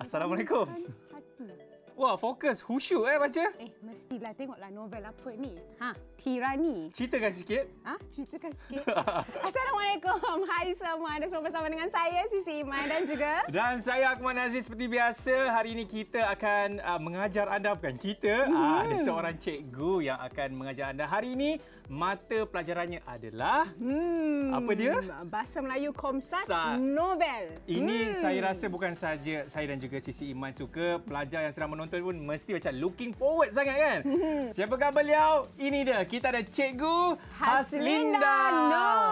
Assalamualaikum. Hati. Wah, fokus, khusyuk eh baca. Eh, mestilah tengoklah novel apa ni. Ha, Tirani. Ceritakan sikit. Ha, ceritakan sikit. Assalamualaikum. Hai semua. ada semua bersama dengan saya, Sisi Iman dan juga... Dan saya, Akmal Aziz. Seperti biasa, hari ini kita akan uh, mengajar anda. Bukan kita, ah, hmm. uh, ada seorang cikgu yang akan mengajar anda. Hari ini, mata pelajarannya adalah... Hmm. Apa dia? Bahasa Melayu Komsat Sa- Novel. Ini hmm. saya rasa bukan saja saya dan juga Sisi Iman suka. Pelajar yang sedang menonton penonton pun mesti macam looking forward sangat kan. Siapa Siapakah beliau? Ini dia. Kita ada Cikgu Haslinda. Haslinda. Nor.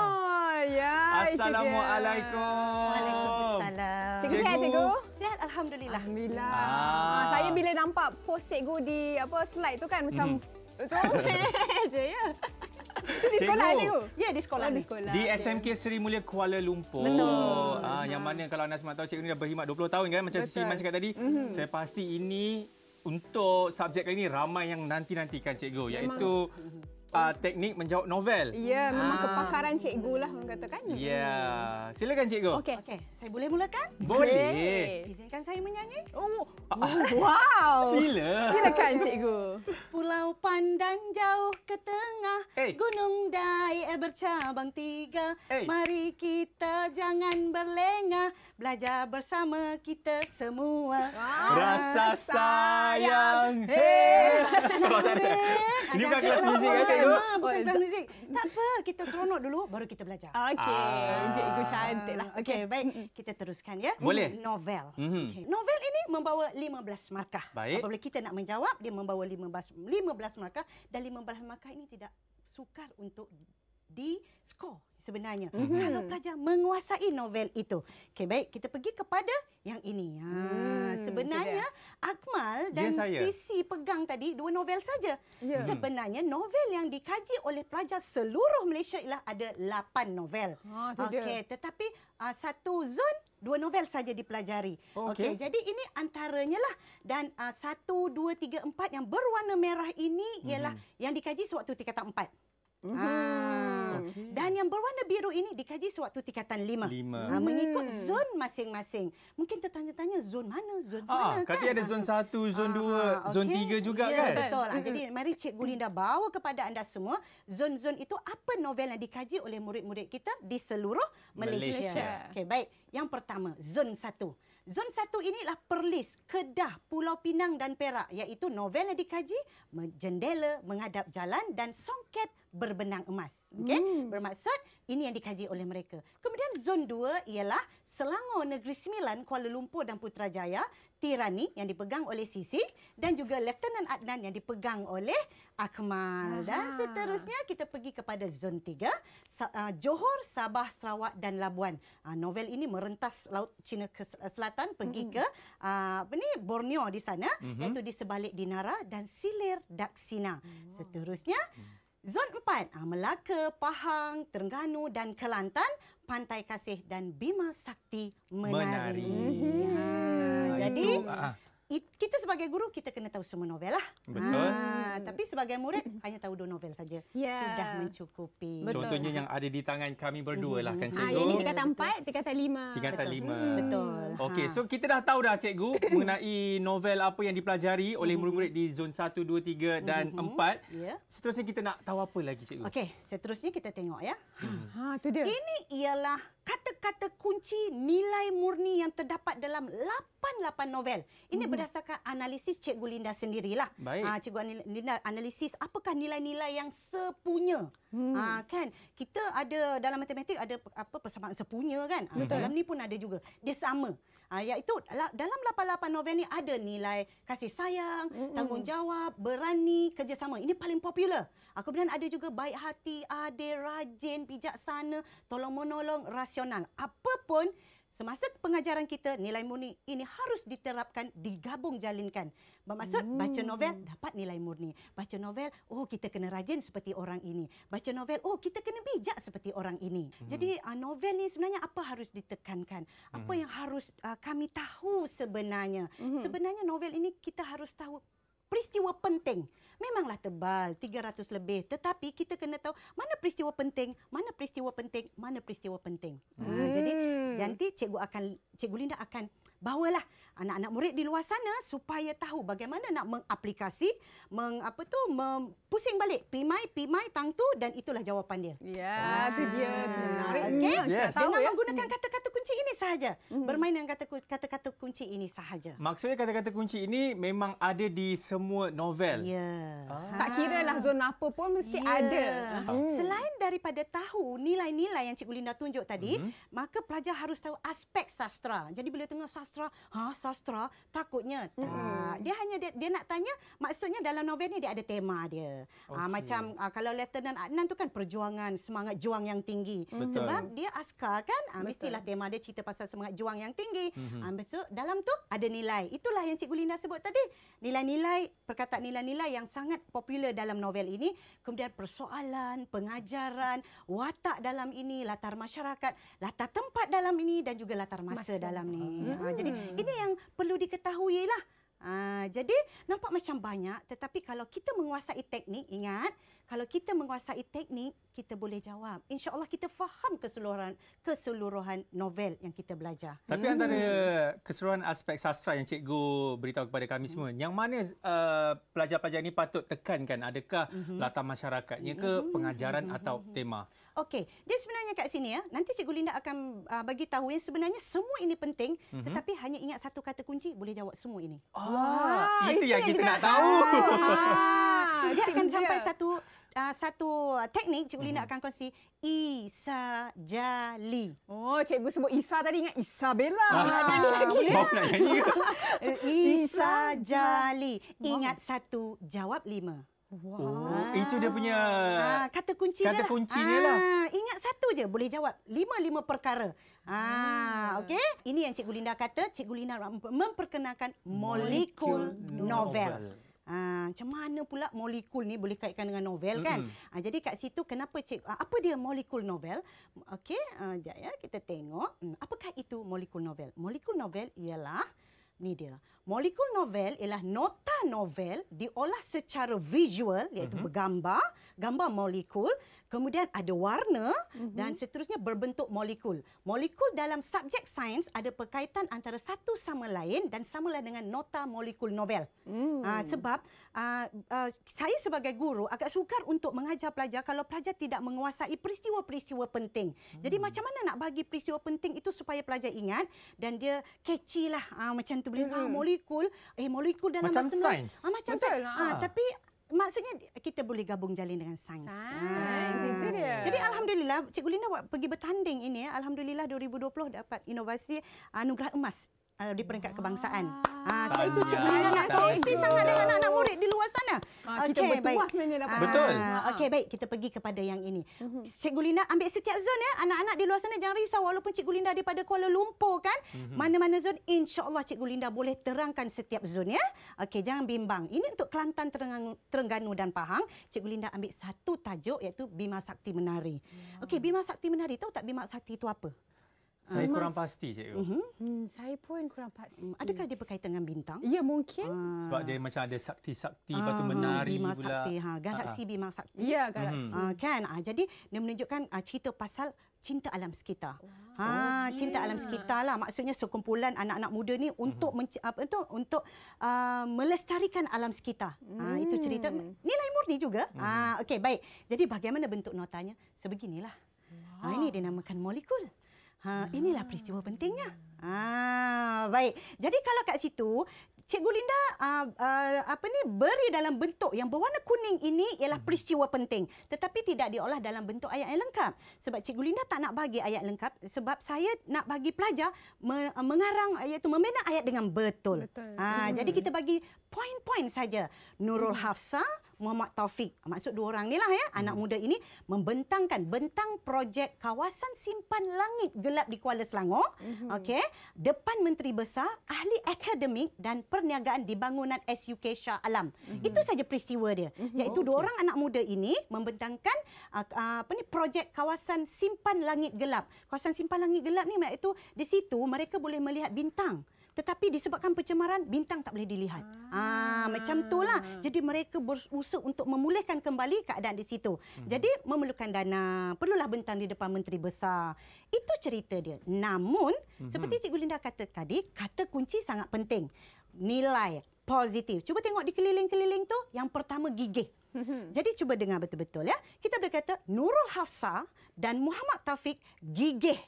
Ya, Assalamualaikum. Waalaikumsalam. Cikgu, cikgu. sihat Cikgu? Sihat Alhamdulillah. Alhamdulillah. Ah. ah. Saya bila nampak post Cikgu di apa slide tu kan macam... Hmm. Betul. je ya di sekolah tu. Ya, yeah, di sekolah. Oh, di sekolah. Di SMK okay. Seri Mulia Kuala Lumpur. Betul. Uh, ha. Yang mana kalau anda semua tahu, cikgu ini dah berkhidmat 20 tahun kan? Macam Siman cakap tadi. Mm-hmm. Saya pasti ini untuk subjek kali ini ramai yang nanti-nantikan cikgu. Memang. Iaitu uh, teknik menjawab novel. Ya, yeah, memang ah. kepakaran cikgu lah mengatakan. Ya. Yeah. Silakan cikgu. Okey. Okey. Saya boleh mulakan? Boleh. Okay. Izinkan saya menyanyi? Oh. Ah. Wow. Sila. Silakan cikgu. Pulau pandang jauh ke tengah, hey. gunung dai eh, bercabang tiga. Hey. Mari kita jangan berlengah, belajar bersama kita semua. Ah. Rasa sayang. Hey. Ini bukan kelas muzik kan? kan? Ha, bukan kelas oh, muzik. Tak apa, kita seronok dulu baru kita belajar. Ah, okey, ah. Ibu cantik lah. Okey, baik. Kita teruskan ya. Boleh. Novel. Mm-hmm. Okay. Novel ini membawa 15 markah. Baik. Apabila kita nak menjawab, dia membawa 15, 15 markah. Dan 15 markah ini tidak sukar untuk di skor sebenarnya. Mm-hmm. Kalau pelajar menguasai novel itu. okay baik. Kita pergi kepada yang ini. Ha, hmm, sebenarnya, tidak. Akmal dan Sisi pegang tadi dua novel saja. Yeah. Hmm. Sebenarnya, novel yang dikaji oleh pelajar seluruh Malaysia ialah ada lapan novel. Ha, Okey, tetapi uh, satu zon, dua novel saja dipelajari. Oh, okey, okay, jadi ini antaranya lah. Dan uh, satu, dua, tiga, empat yang berwarna merah ini mhm. ialah mm-hmm. yang dikaji sewaktu tingkatan empat. Mm-hmm. Dan yang berwarna biru ini dikaji sewaktu tingkatan lima, Uh, hmm. Mengikut zon masing-masing. Mungkin tertanya-tanya zon mana, zon ah, mana kan? Katanya ada zon satu, zon ah, dua, ah, okay. zon tiga juga ya, kan? Betul. Ah, hmm. Jadi mari Cikgu Gulinda bawa kepada anda semua zon-zon itu apa novel yang dikaji oleh murid-murid kita di seluruh Malaysia. Malaysia. Okey, baik. Yang pertama, zon 1. Zon 1 inilah Perlis, Kedah, Pulau Pinang dan Perak iaitu novel yang dikaji Jendela Menghadap Jalan dan Songket berbenang emas. Okay? Hmm. Bermaksud ini yang dikaji oleh mereka. Kemudian zon dua ialah Selangor Negeri Sembilan, Kuala Lumpur dan Putrajaya, Tirani yang dipegang oleh Sisi dan juga Lieutenant Adnan yang dipegang oleh Akmal. Aha. Dan seterusnya kita pergi kepada zon tiga, uh, Johor, Sabah, Sarawak dan Labuan. Ah, novel ini merentas Laut Cina ke eh, Selatan pergi hmm. ke ah, apa ni Borneo di sana hmm. iaitu di sebalik Dinara dan Silir Daksina. Wow. Oh. Seterusnya hmm. Zon 4, ah, Melaka, Pahang, Terengganu dan Kelantan, Pantai Kasih dan Bima Sakti menari. menari. Ya, jadi, ah, it, kita sebagai guru kita kena tahu semua novel lah. Betul. Ha, tapi sebagai murid hanya tahu dua novel saja. Yeah. Sudah mencukupi. Betul. Contohnya yang ada di tangan kami berdua lah kan mm-hmm. cikgu. Ha, ah, ini tingkatan empat, tingkatan lima. Tingkatan lima. Mm. Betul. Okey, ha. so kita dah tahu dah cikgu mengenai novel apa yang dipelajari oleh mm-hmm. murid-murid di zon satu, dua, tiga dan mm-hmm. empat. Ya. Seterusnya kita nak tahu apa lagi cikgu? Okey, seterusnya kita tengok ya. Ha, ha tu dia. Ini ialah kata-kata kunci nilai murni yang terdapat dalam 88 novel. Ini hmm. berdasarkan analisis Cikgu Linda sendirilah. Baik. Ah, Cikgu Linda analisis apakah nilai-nilai yang sepunya Hmm. Ah kan kita ada dalam matematik ada apa persamaan sepunya kan Betul. Ah, mhm. dalam ni pun ada juga dia sama ah iaitu dalam 88 novel ni ada nilai kasih sayang hmm. tanggungjawab berani kerjasama ini paling popular ah, kemudian ada juga baik hati adil rajin bijaksana tolong menolong rasional apapun. Semasa pengajaran kita, nilai murni ini harus diterapkan, digabung jalinkan. Bermaksud hmm. baca novel dapat nilai murni. Baca novel, oh kita kena rajin seperti orang ini. Baca novel, oh kita kena bijak seperti orang ini. Hmm. Jadi ah, novel ni sebenarnya apa harus ditekankan? Apa hmm. yang harus ah, kami tahu sebenarnya? Hmm. Sebenarnya novel ini kita harus tahu peristiwa penting. Memanglah tebal, 300 lebih. Tetapi kita kena tahu mana peristiwa penting, mana peristiwa penting, mana peristiwa penting. Hmm. Ha, jadi hmm. nanti cikgu akan, cikgu Linda akan bawalah anak-anak murid di luar sana supaya tahu bagaimana nak mengaplikasi meng apa tu mem, pusing balik pimai pimai tang tu dan itulah jawapan dia. Ya, itu ah, dia. Okey. Yes. Ya. menggunakan kata-kata kunci ini sahaja. hmm Bermain dengan kata kata-kata kunci ini sahaja. Maksudnya kata-kata kunci ini memang ada di semua novel. Ya. Ah. Tak kira lah zona apa pun mesti yeah. ada. Mm. Selain daripada tahu nilai-nilai yang Cikgu Linda tunjuk tadi, mm-hmm. maka pelajar harus tahu aspek sastra. Jadi bila tengok sastra, ha sastra takutnya tak. mm ah, Dia hanya dia, dia nak tanya maksudnya dalam novel ni dia ada tema dia. Ah, okay. Ha, macam ha, kalau Lieutenant Adnan tu kan perjuangan semangat juang yang tinggi. Mm-hmm. Sebab dia askar kan ha, mestilah tema dia cerita pasal semangat juang yang tinggi. Mm-hmm. Ha, so dalam tu ada nilai. Itulah yang Cikgu Linda sebut tadi. Nilai-nilai perkataan nilai-nilai yang sangat popular dalam novel ini. Kemudian persoalan, pengajaran, watak dalam ini, latar masyarakat, latar tempat dalam ini dan juga latar masa, masa. dalam ni. Ha, jadi mm-hmm. ini yang diketahuilah. Ha, jadi nampak macam banyak tetapi kalau kita menguasai teknik ingat kalau kita menguasai teknik kita boleh jawab insyaallah kita faham keseluruhan keseluruhan novel yang kita belajar tapi hmm. antara keseluruhan aspek sastra yang cikgu beritahu kepada kami hmm. semua yang mana uh, pelajar-pelajar ini patut tekankan adakah hmm. latar masyarakatnya ke hmm. pengajaran hmm. atau mhm. tema Okey, dia sebenarnya kat sini ya. Nanti Cikgu Linda akan uh, bagi tahu yang sebenarnya semua ini penting, mm-hmm. tetapi hanya ingat satu kata kunci boleh jawab semua ini. Oh, Wah, itu, itu yang, yang kita nak tahu. Ah, dia akan sampai satu uh, satu teknik Cikgu Linda mhm. akan kongsi Isa Jali. Oh, cikgu sebut Isa tadi ingat Isabella. Ah, ah, lagi. Boleh lah. nak Isa Jali. Ingat satu, jawab lima. Wow. Oh, itu dia punya ha, kata kunci kata dia. Kata kuncinya lah. Kunci ha, lah. Ah, ingat satu je boleh jawab lima-lima perkara. Ha, hmm. okey. Ini yang Cik Gulinda kata, Cik Gulinda memperkenalkan molekul novel. Ha, macam mana pula molekul ni boleh kaitkan dengan novel kan? Hmm. Ha, jadi kat situ kenapa cik apa dia molekul novel? Okey, ha, ya kita tengok. Hmm, apakah itu molekul novel? Molekul novel ialah ni dia molekul novel ialah nota novel diolah secara visual iaitu uh-huh. bergambar gambar molekul kemudian ada warna uh-huh. dan seterusnya berbentuk molekul molekul dalam subjek sains ada perkaitan antara satu sama lain dan samalah dengan nota molekul novel hmm. uh, sebab uh, uh, saya sebagai guru agak sukar untuk mengajar pelajar kalau pelajar tidak menguasai peristiwa-peristiwa penting hmm. jadi macam mana nak bagi peristiwa penting itu supaya pelajar ingat dan dia catchy lah uh, macam tu boleh hmm. ah, molekul molekul eh molekul dalam macam nama sains. Ah, macam Betul sains. Ah, ah, tapi maksudnya kita boleh gabung jalin dengan sains. Sains ah. itu dia. Jadi alhamdulillah Cikgu Lina buat pergi bertanding ini ya. alhamdulillah 2020 dapat inovasi anugerah emas ah, di peringkat kebangsaan. Ah, ah sebab itu Cikgu Lina nak kongsi sangat dengan anak-anak murid di luar sana. Ah, ah, okay, kita bertuah sebenarnya dapat. Ah, betul. Okey, baik. Kita pergi kepada yang ini. Mhm. Cikgu Linda, ambil setiap zon ya. Anak-anak di luar sana jangan risau. Walaupun Cikgu Linda daripada Kuala Lumpur kan. Mhm. Mana-mana zon, insyaAllah Cikgu Linda boleh terangkan setiap zon ya. Okey, jangan bimbang. Ini untuk Kelantan, Terengganu dan Pahang. Cikgu Linda ambil satu tajuk iaitu Bima Sakti Menari. Ya. Okey, Bima Sakti Menari. Tahu tak Bima Sakti itu apa? Saya uh, kurang pasti, cikgu. Uh-huh. Hmm, saya pun kurang pasti. Hmm, adakah dia berkaitan dengan bintang? Ya, mungkin. Uh. Sebab dia macam ada sakti-sakti, uh batu ah, menari Bima pula. Sakti, ha. Ah, galaksi uh-huh. Bima Sakti. Ya, galaksi. Uh-huh. Uh, kan? Uh, jadi, dia menunjukkan uh, cerita pasal cinta alam sekitar. Ha, oh, yeah. cinta alam sekitar lah. Maksudnya sekumpulan anak-anak muda ni untuk mhm. menci- apa itu untuk uh, melestarikan alam sekitar. Mm. Ha, itu cerita hmm. nilai murni juga. Mm. Ha, okey baik. Jadi bagaimana bentuk notanya? Sebeginilah. Wow. Ha, ini dinamakan molekul. Ha, inilah peristiwa pentingnya. Ah, baik. Jadi kalau kat situ, Cikgu Linda uh, uh, apa ni beri dalam bentuk yang berwarna kuning ini ialah mhm. peristiwa penting. Tetapi tidak diolah dalam bentuk ayat yang lengkap. Sebab Cikgu Linda tak nak bagi ayat lengkap sebab saya nak bagi pelajar mengarang iaitu membina ayat dengan betul. betul. Ah, hmm. jadi kita bagi point-point saja Nurul hmm. Hafsa, Muhammad Taufik, maksud dua orang ni lah ya, anak hmm. muda ini membentangkan bentang projek kawasan simpan langit gelap di Kuala Selangor, hmm. okey, depan Menteri Besar, ahli akademik dan perniagaan di bangunan SUK Shah Alam. Itu saja peristiwa dia. Iaitu dua orang anak muda ini membentangkan ah, ah, apa ni projek kawasan simpan langit gelap. Kawasan simpan langit gelap ni maksud itu di situ mereka boleh melihat bintang tetapi disebabkan pencemaran bintang tak boleh dilihat. Ah, ah macam itulah. Jadi mereka berusaha untuk memulihkan kembali keadaan di situ. Hmm. Jadi memerlukan dana, perlulah bentang di depan menteri besar. Itu cerita dia. Namun, hmm. seperti Cikgu Linda kata tadi, kata kunci sangat penting. Nilai positif. Cuba tengok di keliling-keliling tu, yang pertama gigih. Jadi cuba dengar betul-betul ya. Kita boleh kata Nurul Hafsa dan Muhammad Taufik gigih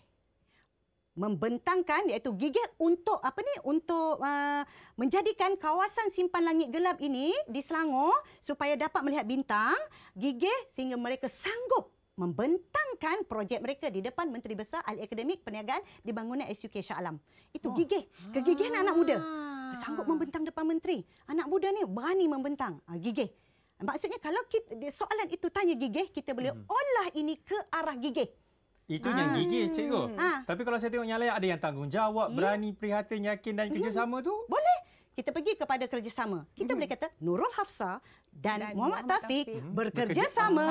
membentangkan iaitu gigit untuk apa ni untuk uh, menjadikan kawasan simpan langit gelap ini di Selangor supaya dapat melihat bintang gigih sehingga mereka sanggup membentangkan projek mereka di depan Menteri Besar Ahli Akademik Perniagaan di bangunan SUK Shah Alam. Itu oh. gigih, kegigihan anak muda. Ah. Sanggup membentang depan menteri. Anak muda ni berani membentang. Ah gigih. Maksudnya kalau kita soalan itu tanya gigih, kita boleh hmm. olah ini ke arah gigih. Itu ah. yang gigih cikgu. Ah. Tapi kalau saya tengok yang lain ada yang tanggungjawab, yeah. berani, prihatin, yakin dan hmm. kerjasama hmm. tu? Boleh. Kita pergi kepada kerjasama. Kita hmm. boleh kata Nurul Hafsa dan, dan Muhammad, Muhammad Taufik hmm. bekerjasama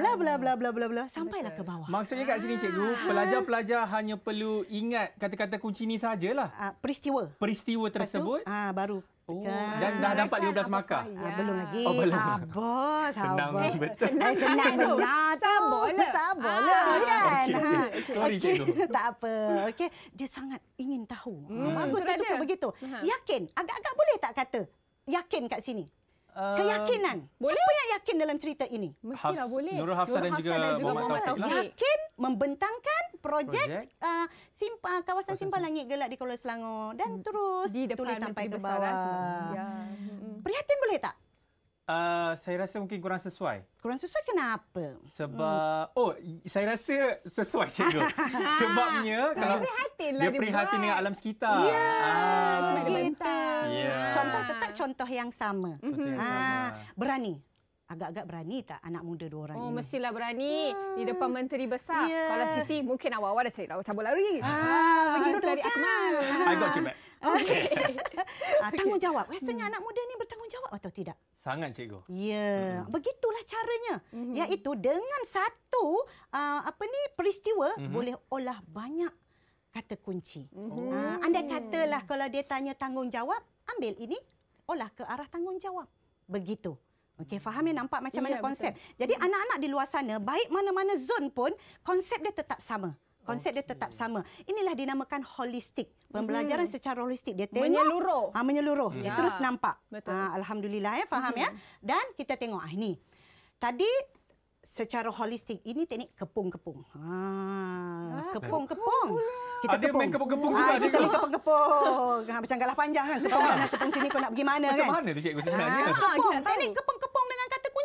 bla bla bla bla bla bla sampailah ke bawah. Maksudnya kat sini cikgu, ah. pelajar-pelajar hanya perlu ingat kata-kata kunci ni sajalah. Ah peristiwa. Peristiwa tersebut. Ah baru Oh, kan? dan dah dapat 15 kan? markah. Ya. Ah, belum lagi. Oh, belum. Sabar, sabar. Senang eh, betul. Senang, senang, senang benar tu. Sabar lah. Sabar ah, lah. Ah, kan? Okay. Ha. Sorry, okay. Cikgu. tak apa. Okay. Dia sangat ingin tahu. Hmm. Bagus, saya suka dia. begitu. Ha. Yakin? Agak-agak boleh tak kata? Yakin kat sini? uh, keyakinan. Boleh? Siapa yang yakin dalam cerita ini? Mestilah Hafs- boleh. Nurul Hafsah dan, dan juga Muhammad Taufik. Yakin membentangkan projek, projek? Uh, eh, simpa, eh, kawasan, kawasan simpan langit gelap di Kuala Selangor. Dan hmm. terus di depan tulis sampai ke eh, bawah. Ya. Hmm. Prihatin boleh tak? Uh, saya rasa mungkin kurang sesuai. Kurang sesuai kenapa? Sebab hmm. oh saya rasa sesuai cikgu. Sebabnya so, kalau dia prihatin, lah dia prihatin dengan alam sekitar. Ya. Yeah, ah, yeah. Contoh tetap contoh yang sama. Contoh yang ah, sama. Ah, berani. Agak-agak berani tak anak muda dua orang oh, ini? Oh, mestilah berani hmm. di depan menteri besar. Yeah. Kalau sisi mungkin awal-awal dah cari tahu cabut lari. Ah, ah begitu kan. Akmal. I got ah. Okay. ah, tanggungjawab. Rasanya hmm. anak muda ni bertanggungjawab atau tidak? Sangat cikgu. Ya, hmm. begitulah caranya. Hmm. Iaitu dengan satu uh, apa ni peristiwa hmm. boleh olah banyak kata kunci. Hmm. Uh, ah, anda katalah kalau dia tanya tanggungjawab, ambil ini olah ke arah tanggungjawab. Begitu. Okey, mm-hmm. faham ya nampak macam ya, mana konsep. Betul. Jadi mm-hmm. anak-anak di luar sana, baik mana-mana zon pun, konsep dia tetap sama. Konsep okay. dia tetap sama. Inilah dinamakan holistik. Pembelajaran hmm. secara holistik. Dia tengok. Menyeluruh. Ha, menyeluruh. Hmm. Dia ya. terus nampak. Ha, Alhamdulillah ya. Faham hmm. ya. Mhm. Dan kita tengok ah ini. Tadi secara holistik. Ini teknik kepung-kepung. Ha, kepung-kepung. Kita Ada kepung. main kepung-kepung juga. Ha, kita main kepung-kepung. Ha, macam galah panjang kan. Kepung, kepung sini kau nak pergi mana macam kan. mana tu cikgu sebenarnya? Ha, kepung. Teknik kepung-kepung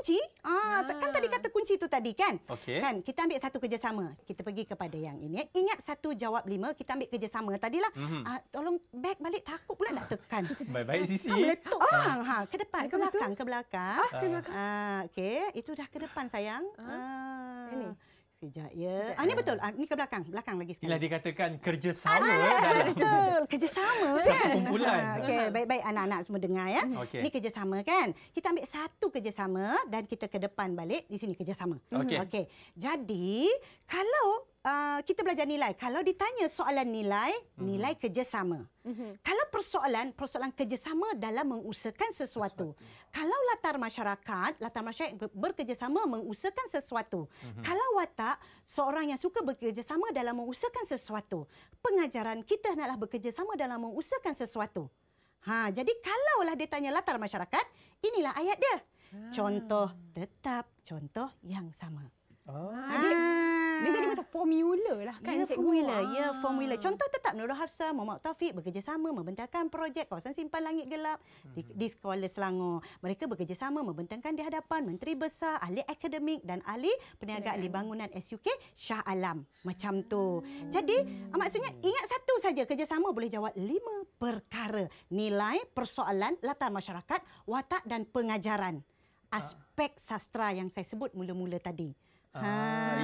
kunci. Ah, ah. kan tadi kata kunci itu tadi kan? Okay. Kan kita ambil satu kerjasama. Kita pergi kepada yang ini. Ya. Ingat satu jawab lima kita ambil kerjasama tadilah. Mm-hmm. Ah, tolong back balik takut pula nak tekan. Baik-baik kan? sisi. Ah, meletup. Ah. Ah. Ha, ke depan, ke belakang, ke belakang. Ah, ah. ah okey. Itu dah ke depan sayang. Ah. ah. Ini. Sekejap, ya. Sekejap. Ah, ini betul. Ah, ini ke belakang. Belakang lagi sekali. Bila dikatakan kerjasama. Ah, dalam betul. Kerjasama. Kan? Satu kumpulan. Ah, okay. Baik-baik anak-anak semua dengar. ya. Okay. Ini kerjasama kan. Kita ambil satu kerjasama dan kita ke depan balik. Di sini kerjasama. Okay. Okay. Jadi, kalau Ah, kita belajar nilai. Kalau ditanya soalan nilai, hmm. nilai mm-hmm. kerjasama. Mm-hmm. Kalau persoalan, persoalan kerjasama dalam mengusahakan sesuatu. sesuatu. Kalau latar masyarakat, latar masyarakat berkerjasama mengusahakan sesuatu. Mm-hmm. Kalau watak, seorang yang suka bekerjasama dalam mengusahakan sesuatu. Pengajaran, kita hendaklah bekerjasama dalam mengusahakan sesuatu. Ha, jadi kalaulah dia tanya latar masyarakat, inilah ayat dia. Hmm. Contoh tetap contoh yang sama. Oh. Ha. Ah. Jadi, dia jadi macam formula lah kan yeah, cikgu. Formula, ya ah. formula. Contoh tetap Nurul Hafsa, Muhammad Taufik bekerjasama membentangkan projek kawasan simpan langit gelap di, hmm. di Sekolah Selangor. Mereka bekerjasama membentangkan di hadapan Menteri Besar, Ahli Akademik dan Ahli Perniagaan di Bangunan SUK Shah Alam. Macam tu. Hmm. Jadi ah, maksudnya ingat satu saja kerjasama boleh jawab lima perkara. Nilai, persoalan, latar masyarakat, watak dan pengajaran. Ah. Aspek sastra yang saya sebut mula-mula tadi. Ha.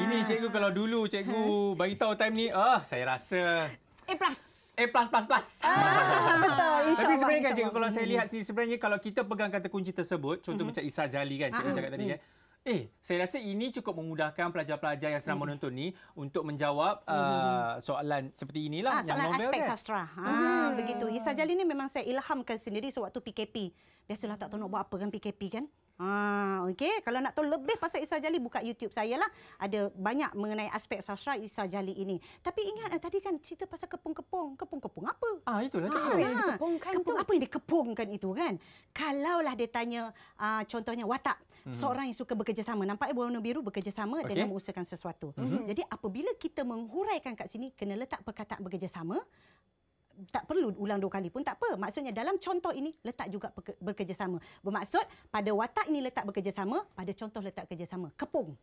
Ini cikgu kalau dulu cikgu ha. bagi tahu time ni, ah saya rasa A plus. A plus plus plus. Ah, betul. Insya Tapi sebenarnya kan cikgu kalau saya hmm. lihat sendiri sebenarnya kalau kita pegang kata kunci tersebut, contoh mm-hmm. macam Isa Jali kan cikgu ah, cakap mm. tadi hmm. kan. Eh, saya rasa ini cukup memudahkan pelajar-pelajar yang sedang mm. menonton ni untuk menjawab mm. uh, soalan seperti inilah. Ah, soalan aspek kan. sastra. Ha, mm. begitu. Isa Jali ni memang saya ilhamkan sendiri sewaktu PKP. Biasalah tak tahu nak buat apa kan PKP kan. Ha, okay. Kalau nak tahu lebih pasal Isa Jali, buka YouTube saya lah. Ada banyak mengenai aspek sastra Isa Jali ini. Tapi ingat eh, tadi kan cerita pasal kepung-kepung. Kepung-kepung apa? Ah, itulah ha, cakap. Ha, yang dikepungkan kepung, tu. Apa yang dikepungkan itu kan? Kalaulah dia tanya uh, contohnya watak. Mm-hmm. Seorang yang suka bekerjasama. Nampak eh, warna biru bekerjasama okay. dengan mengusahakan sesuatu. Mm-hmm. Jadi apabila kita menghuraikan kat sini, kena letak perkataan bekerjasama tak perlu ulang dua kali pun tak apa. Maksudnya dalam contoh ini letak juga bekerjasama. Bermaksud pada watak ini letak bekerjasama, pada contoh letak kerjasama. Kepung.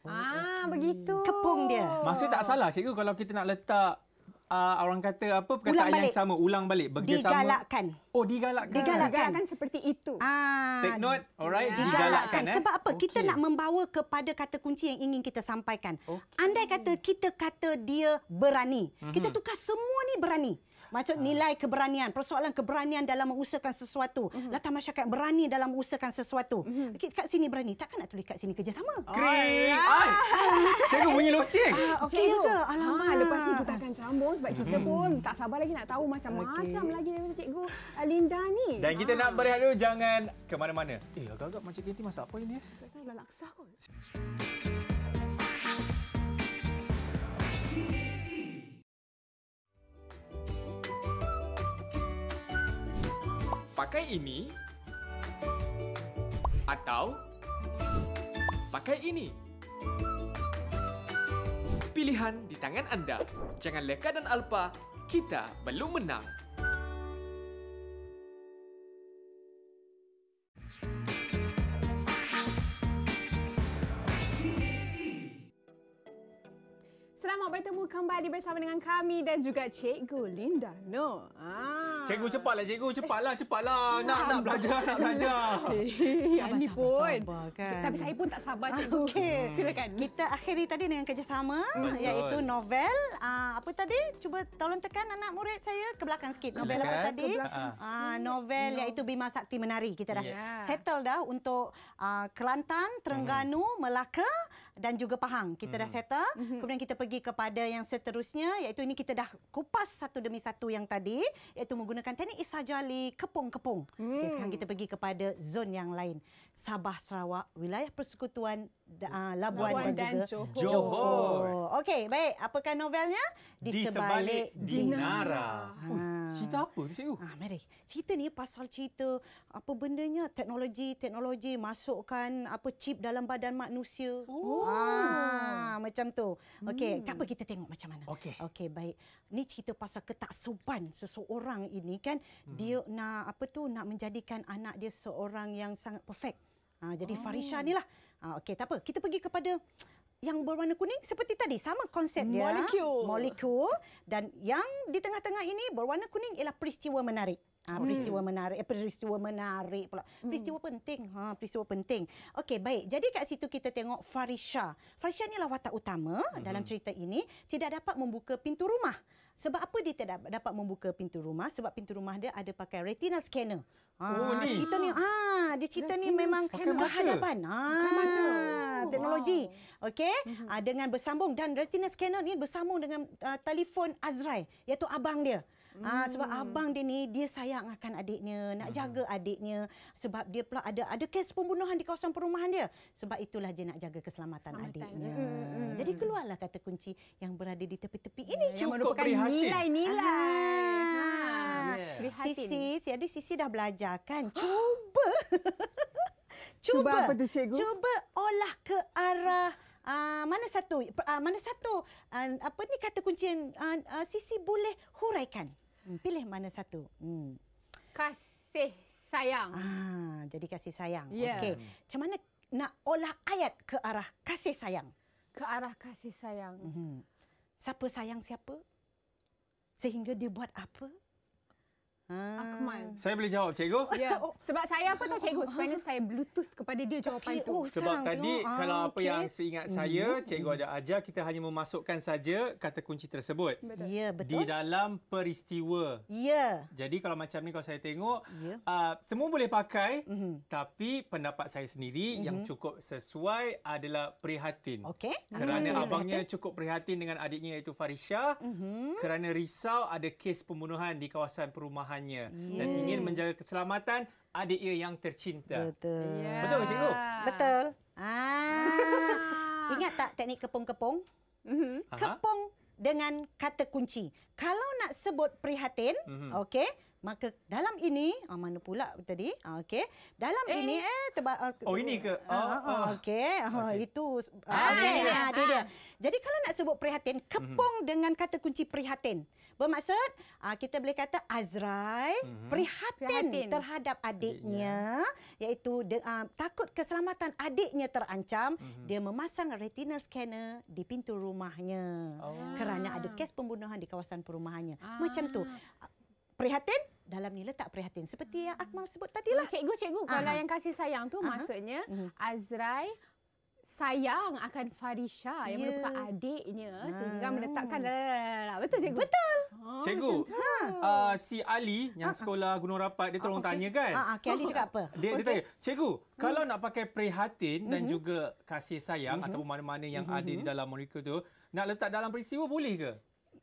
Oh, ah, okay. begitu. Kepung dia. Maksud tak salah cikgu kalau kita nak letak uh, orang kata apa perkataan yang sama ulang balik bekerjasama. Digalakkan. Oh, digalakkan. Digalakkan, digalakkan seperti itu. Ah, Take note. Alright, yeah. digalakkan. Eh. Sebab apa? Okay. Kita nak membawa kepada kata kunci yang ingin kita sampaikan. Okay. Andai kata kita kata dia berani. Mm-hmm. Kita mhm. tukar semua ni berani. Maksud uh. nilai keberanian, persoalan keberanian dalam mengusahakan sesuatu. Mm-hmm. Latar masyarakat berani dalam mengusahakan sesuatu. Mm-hmm. Kat sini berani, takkan nak tulis kat sini kerjasama. Krik! Ah. Cikgu bunyi loceng. Uh, ah, okay juga. Alamak. Ha, lepas ni kita akan sambung sebab kita hmm pun tak sabar lagi nak tahu macam-macam okay. lagi daripada cikgu eh, Linda ni. Dan kita ha. nak berehat dulu, jangan ke mana-mana. Eh, agak-agak macam kenti masak apa ini? Tak tahu, lah laksa kot. pakai ini atau pakai ini. Pilihan di tangan anda. Jangan leka dan alpa, kita belum menang. Selamat bertemu kembali bersama dengan kami dan juga Cikgu Linda Noor. Ah. Cikgu cepatlah, cikgu cepatlah, cepatlah. Nak nak belajar, nak belajar. sabar, sabar, pun. Kan. Tapi saya pun tak sabar ah, cikgu. Okey, silakan. Kita akhiri tadi dengan kerjasama Betul. iaitu novel. Uh, apa tadi? Cuba tolong tekan anak murid saya ke belakang sikit. Novel silakan. apa tadi? Uh, novel no. iaitu Bima Sakti Menari. Kita dah yeah. Ya. settle dah untuk uh, Kelantan, Terengganu, hmm. Melaka dan juga Pahang. Kita hmm. dah settle. Mhm. Kemudian kita pergi kepada yang seterusnya iaitu ini kita dah kupas satu demi satu yang tadi iaitu menggunakan teknik isajali kepung-kepung. Hmm. Okay, sekarang kita pergi kepada zon yang lain. Sabah, Sarawak, wilayah persekutuan Ah, Labuan, Labuan dan, dan juga Johor. Johor. Okey, baik. Apakah novelnya? Di, Di sebalik Dinara. Ah. Cerita apa tu cikgu? Ah, mari. Cerita ni pasal cerita apa bendanya? Teknologi, teknologi masukkan apa chip dalam badan manusia. Oh. Ah, macam tu. Okey, hmm. tak apa kita tengok macam mana. Okey, okay, baik. Ni cerita pasal ketaksuban sopan seseorang ini kan hmm. dia nak apa tu nak menjadikan anak dia seorang yang sangat perfect. Ah, jadi oh. Farisha ni lah. Uh, Okey, tak apa. Kita pergi kepada yang berwarna kuning seperti tadi. Sama konsep dia. Molekul. Molekul. Dan yang di tengah-tengah ini berwarna kuning ialah peristiwa menarik. Ha, peristiwa hmm. menarik, eh, peristiwa menarik pula. Hmm. Peristiwa penting. Ha, peristiwa penting. Okey, baik. Jadi kat situ kita tengok Farisha. Farisha ni lah watak utama hmm. dalam cerita ini. Tidak dapat membuka pintu rumah. Sebab apa dia tidak dapat membuka pintu rumah? Sebab pintu rumah dia ada pakai retina scanner. Ha, oh, ni. Cerita ni, ha, dia cerita ni ah, memang scanner. berhadapan. Ha, mata. Oh, teknologi. Wow. Okey, hmm. dengan bersambung. Dan retina scanner ni bersambung dengan uh, telefon Azrai. Iaitu abang dia. Ah hmm. sebab abang dia ni dia sayang akan adiknya, nak hmm. jaga adiknya sebab dia pula ada ada kes pembunuhan di kawasan perumahan dia. Sebab itulah dia nak jaga keselamatan Selamat adiknya. Hmm, hmm. Jadi keluarlah kata kunci yang berada di tepi-tepi ini ya, cukup merupakan nilai-nilai. Ha. Ah. Ya. Sisi, si ada sisi dah belajar kan. Cuba. cuba cuba tu Cuba olah ke arah Uh, mana satu uh, mana satu uh, apa ni kata kunci yang uh, uh, sisi boleh huraikan Hmm, pilih mana satu. Hmm. Kasih sayang. Ah, jadi kasih sayang. Yeah. Okey. Macam mana nak olah ayat ke arah kasih sayang? Ke arah kasih sayang. Mm-hmm. Siapa sayang siapa? Sehingga dia buat apa? Akmal. Ah. Saya boleh jawab cikgu? Ya. Yeah. Oh. Sebab saya apa tahu cikgu sebenarnya saya bluetooth kepada dia jawapan okay. itu. Oh, Sebab tadi tengok. Ah, kalau ah, apa okay. yang seingat saya hmm. cikgu ada ajar kita hanya memasukkan saja kata kunci tersebut. Betul. Yeah, betul. Di dalam peristiwa. Ya. Yeah. Jadi kalau macam ni kalau saya tengok yeah. Ya. uh, semua boleh pakai mm -hmm. tapi pendapat saya sendiri mm -hmm. yang cukup sesuai adalah prihatin. Okey. Kerana mm -hmm. abangnya cukup prihatin dengan adiknya iaitu Farisha mm -hmm. kerana risau ada kes pembunuhan di kawasan perumahan kesihatannya yeah. dan ingin menjaga keselamatan adik ia yang tercinta. Betul. Yeah. Betul cikgu? Betul. Ah. Ingat tak teknik kepung-kepung? Mm-hmm. Kepung dengan kata kunci. Kalau nak sebut prihatin, mm-hmm. okey? Maka dalam ini, ah, mana pula tadi? Ah, okey. Dalam eh. ini eh tebal. ah, Oh, ini ke? Ah, oh, ah, oh. ah, okey. Ah, okay. itu ah, ah, okay. Ah, ya, ya. ah, dia dia. Ah. Jadi kalau nak sebut prihatin, kepung mm-hmm. dengan kata kunci prihatin. Bermaksud ah, kita boleh kata Azrai mm-hmm. prihatin, prihatin terhadap adiknya, adiknya. iaitu de, ah, takut keselamatan adiknya terancam, mm-hmm. dia memasang retina scanner di pintu rumahnya oh. kerana ada kes pembunuhan di kawasan perumahannya. Ah. Macam tu prihatin dalam nilai tak prihatin seperti yang Akmal sebut tadi lah. Oh, cikgu cikgu kalau yang kasih sayang tu uh maksudnya uh Azrai sayang akan Farisha yeah. yang ya. merupakan adiknya uh sehingga meletakkan uh betul cikgu. Betul. Oh, cikgu. Ha. Uh, si Ali yang uh sekolah Gunung Rapat dia tolong uh tanya kan? Ha uh-huh. Ali cakap apa? Dia, okay. dia tanya, "Cikgu, uh kalau nak pakai prihatin dan uh-huh. juga kasih sayang uh-huh. ataupun hmm. mana-mana yang uh-huh. ada di dalam mereka tu, nak letak dalam peristiwa boleh ke?"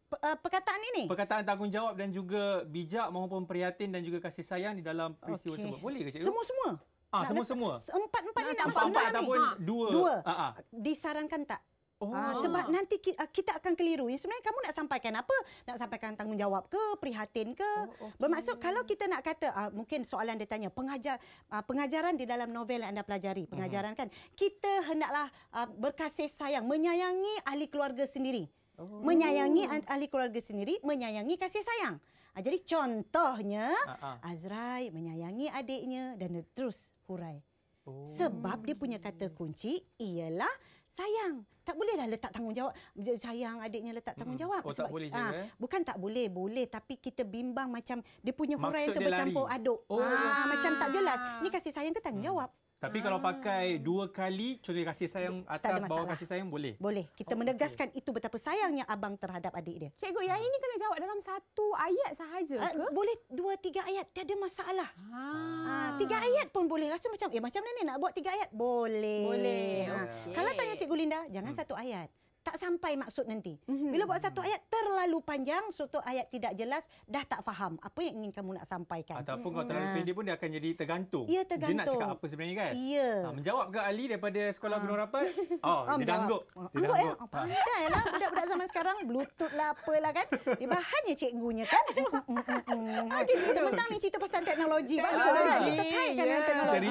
Eh, perkataan ini? Perkataan tanggungjawab dan juga bijak maupun prihatin dan juga kasih sayang di dalam peristiwa okay. sebut. Boleh ke cikgu? Semua-semua. Ah, semua-semua. Empat-empat ni nak masuk empat enam ataupun ni. Ah, dua. Dua. Ah, ah. Disarankan tak? Oh. Ah, sebab nanti ah, kita akan keliru. Ya, sebenarnya kamu nak sampaikan apa? Nak sampaikan tanggungjawab ke, prihatin ke? Oh, okay. Bermaksud kalau kita nak kata ah, mungkin soalan dia tanya pengajar ah, pengajaran di dalam novel yang anda pelajari, mhm. pengajaran mm-hmm. kan. Kita hendaklah ah, berkasih sayang, menyayangi ahli keluarga sendiri. Oh. Menyayangi ahli keluarga sendiri, menyayangi kasih sayang. Ha, jadi contohnya, uh-huh. Azrai menyayangi adiknya dan terus hurai. Oh. Sebab dia punya kata kunci ialah sayang. Tak bolehlah letak tanggungjawab. Sayang adiknya letak hmm. tanggungjawab. Oh, Sebab, tak boleh ha, je, eh? Bukan tak boleh, boleh. Tapi kita bimbang macam dia punya hurai itu bercampur lari. aduk. Oh. Ha, macam tak jelas. Ini kasih sayang ke tanggungjawab? Hmm. Tapi ah. kalau pakai dua kali, contohnya kasih sayang atas bawah kasih sayang boleh? Boleh. Kita oh, menegaskan okay. itu betapa sayangnya abang terhadap adik dia. Cikgu, ya ini kena jawab dalam satu ayat sahaja ah, ke? Uh, boleh dua, tiga ayat. Tiada masalah. Ha. Uh, tiga ayat pun boleh. Rasa macam, ya macam mana nak buat tiga ayat? Boleh. Boleh. Ah. Okay. Kalau tanya Cikgu Linda, jangan hmm. satu ayat tak sampai maksud nanti. Mm-hmm. Bila buat satu ayat terlalu panjang, satu ayat tidak jelas, dah tak faham apa yang ingin kamu nak sampaikan. Ataupun mm-hmm. kalau ha. terlalu pendek pun dia akan jadi tergantung. Ya, tergantung. Dia nak cakap apa sebenarnya kan? Ya. Ha, menjawab ke Ali daripada Sekolah Penuh ha. Rapat? Oh, oh, ya? oh, ha, dia dangguk. Dangguk ya? Oh, pandai lah budak-budak zaman sekarang. Bluetooth lah, apalah kan? Dia bahannya cikgunya kan? Mm, mm, mm, oh, mentang ni cerita pasal teknologi. Bagus lah. Kan? Kita kaitkan dengan ya. teknologi.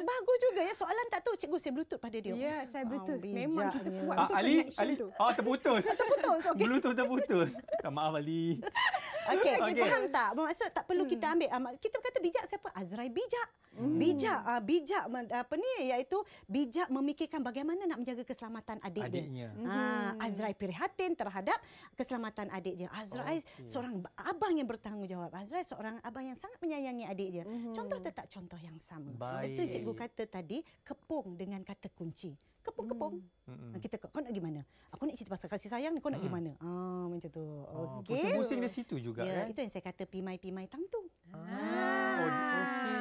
bagus juga ya. Soalan tak tahu cikgu saya Bluetooth pada dia. Ya, saya Bluetooth. Memang kita kuat ah, Ali, connection Ali. tu. Oh, terputus. terputus. Okay. Bluetooth terputus. Tak maaf Ali. Okey, okay. faham tak? Bermaksud tak perlu hmm. kita ambil ah, kita kata bijak siapa? Azrai bijak. Hmm. Bijak uh, bijak apa ni iaitu bijak memikirkan bagaimana nak menjaga keselamatan adik adiknya. Ha, Azrai prihatin terhadap keselamatan adiknya. Azrai okay. seorang abang yang bertanggungjawab. Azrai seorang abang yang sangat menyayangi adiknya. Hmm. Contoh tetap contoh yang sama. Baik. Betul cikgu kata tadi, kepung dengan kata kunci kepung-kepung. Hmm. Ah, kita kau nak gimana? Aku nak cerita pasal kasih sayang ni kau nak hmm. gimana? Ah macam tu. Oh, Pusing-pusing oh, di situ juga ya, kan? itu yang saya kata pimai-pimai tang tu. Ah. Oh, ah. Okey.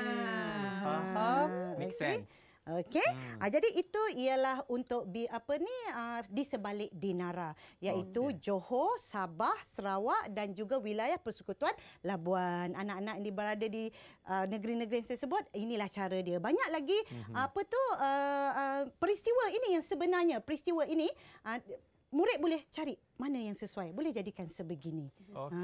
Faham. Make sense. Okay. Okey. Hmm. Uh, jadi itu ialah untuk bi apa ni uh, di sebalik Dinara iaitu okay. Johor, Sabah, Sarawak dan juga wilayah persekutuan Labuan. Anak-anak yang berada di ah, negeri-negeri yang saya sebut, inilah cara dia. Banyak lagi hmm. apa tu uh, uh, peristiwa ini yang sebenarnya peristiwa ini uh, Murid boleh cari mana yang sesuai. Boleh jadikan sebegini. Okey.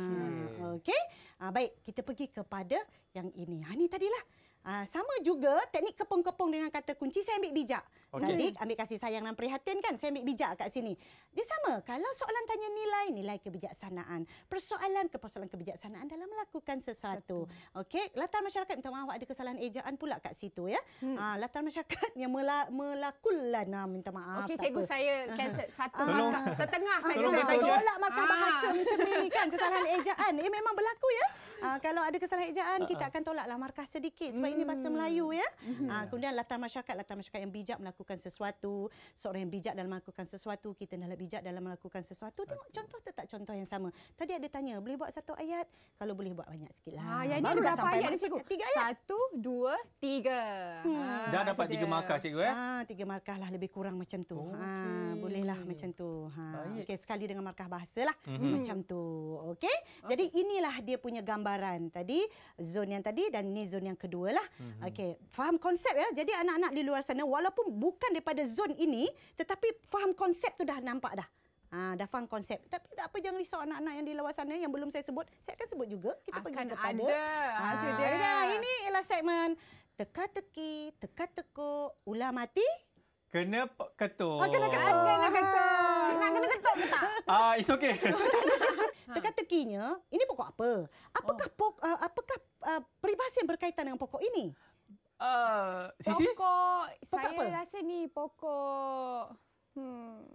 Ha, Okey. Ha, baik, kita pergi kepada yang ini. Ha, ini tadilah. Ah, sama juga teknik kepung-kepung dengan kata kunci saya ambil bijak. Okay. Adik ambil kasih sayang dan prihatin kan saya ambil bijak kat sini. Dia sama. Kalau soalan tanya nilai, nilai kebijaksanaan. Persoalan ke persoalan kebijaksanaan dalam melakukan sesuatu. okay? latar masyarakat minta maaf ada kesalahan ejaan pula kat situ ya. Hmm. Ah, latar masyarakat yang mela- melakulan ah, minta maaf. Okey, cikgu apa. saya kan satu ah. Tolong. setengah ah, saya Tolong saya tolak mata bahasa macam ni kan kesalahan ejaan. Ia eh, memang berlaku ya. Ah, kalau ada kesalahan ejaan ah, kita akan tolaklah markah sedikit sebab hmm ini bahasa hmm. Melayu ya. Mm-hmm. Uh, kemudian latar masyarakat, latar masyarakat yang bijak melakukan sesuatu, seorang yang bijak dalam melakukan sesuatu, kita hendaklah bijak dalam melakukan sesuatu. Tengok satu. contoh tetap contoh yang sama. Tadi ada tanya, boleh buat satu ayat? Kalau boleh buat banyak sikitlah. Ha, ah, yang ini Baru dah sampai ayat, cikgu. Tiga ayat. Satu, dua, tiga. Hmm. Ha, dah dapat tiga markah cikgu eh? Ha, tiga markah lah lebih kurang macam tu. Okay. Ha, bolehlah macam tu. Ha. Baik. Okay, sekali dengan markah bahasa lah. Mm-hmm. Macam tu. Okay? okay. Jadi inilah dia punya gambaran tadi. Zon yang tadi dan ni zon yang kedua lah lah. Mm-hmm. Okey, faham konsep ya. Jadi anak-anak di luar sana walaupun bukan daripada zon ini tetapi faham konsep tu dah nampak dah. Ha, dah faham konsep. Tapi tak apa jangan risau anak-anak yang di luar sana yang belum saya sebut. Saya akan sebut juga. Kita akan pergi kepada. Ada. Ha, ah, ah, ada. Ya, ini ialah segmen teka-teki, teka-tekuk, ulamati. Kena ketuk. Oh, kena ketuk. Oh. Kena ketuk. Nak kena ketuk ke tak? Ah, uh, it's okay. Teka-tekinya, ini pokok apa? Apakah oh. pok, uh, ah, apakah uh, peribahasa yang berkaitan dengan pokok ini? Uh, Sisi? Pokok, pokok saya apa? rasa ni pokok... Hmm.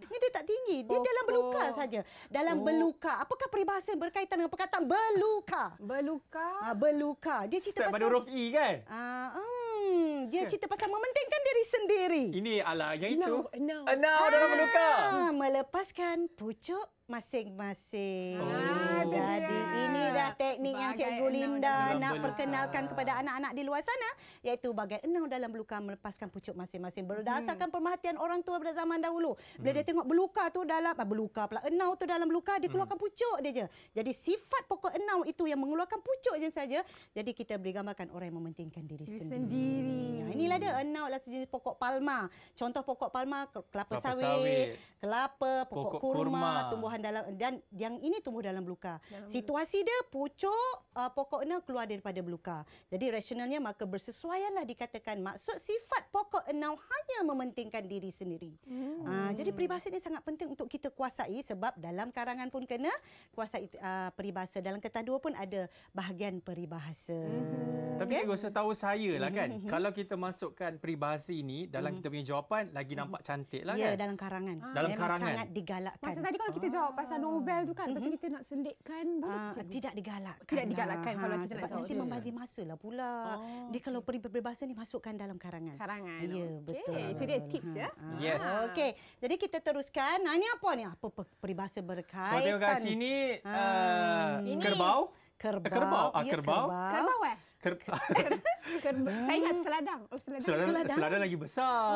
Ni dia tak tinggi. Dia pokok. dalam beluka saja. Dalam oh. belukar. Apakah peribahasa yang berkaitan dengan perkataan beluka? Beluka. Ah, belukar. Dia cerita Step pasal... Step pada huruf E kan? Ah, hmm. Hmm, dia kan? cerita pasal mementingkan diri sendiri. Ini ala yang itu. Enau. Enau dalam ah, menukar. Melepaskan pucuk masing-masing. Oh. Jadi ini dah teknik Bagai yang Cikgu Linda nak perkenalkan kepada anak-anak di luar sana iaitu bagai enau dalam belukar melepaskan pucuk masing-masing berdasarkan hmm. pemerhatian orang tua pada zaman dahulu. Bila hmm. dia tengok belukar tu dalam ah, beluka pula enau tu dalam belukar dia hmm. keluarkan hmm. pucuk dia je. Jadi sifat pokok enau itu yang mengeluarkan pucuk je saja. Jadi kita boleh gambarkan orang yang mementingkan diri, diri sendiri. sendiri. Nah, inilah dia enau adalah sejenis pokok palma. Contoh pokok palma kelapa, kelapa sawit, sawit, kelapa, pokok, pokok kurma, kurma, tumbuhan tumbuhan dalam dan yang ini tumbuh dalam belukar. Situasi dia pucuk uh, pokoknya keluar daripada belukar. Jadi rasionalnya maka bersesuaianlah dikatakan maksud sifat pokok enau hanya mementingkan diri sendiri. Hmm. Uh, jadi peribahasa ini sangat penting untuk kita kuasai sebab dalam karangan pun kena kuasai uh, peribahasa. Dalam kertas dua pun ada bahagian peribahasa. Hmm. Tapi cikgu okay? setahu saya lah hmm, kan hmm, hmm. kalau kita masukkan peribahasa ini dalam hmm. kita punya jawapan lagi hmm. nampak cantik lah ya, kan. Ya dalam karangan. Ah. Dalam karangan. sangat digalakkan. Masa tadi kalau kita jawab ah jawab pasal ah. novel tu kan mm-hmm. pasal kita nak selitkan bulu uh, ah, tidak digalakkan tidak digalakkan ha, kalau ah, kita sebab nanti membazir masa lah pula oh, dia kalau okay. peribahasa ni masukkan dalam karangan karangan ya okay. betul eh, itu dia tips ya yes Okay. jadi kita teruskan nah, ini apa ni apa peribahasa berkaitan kau tengok kat sini hmm. uh, kerbau kerbau kerbau ah, kerbau yes, kerbau, eh? Ker- saya ingat seladang. Oh, seladang. seladang. Seladang. Seladang lagi besar.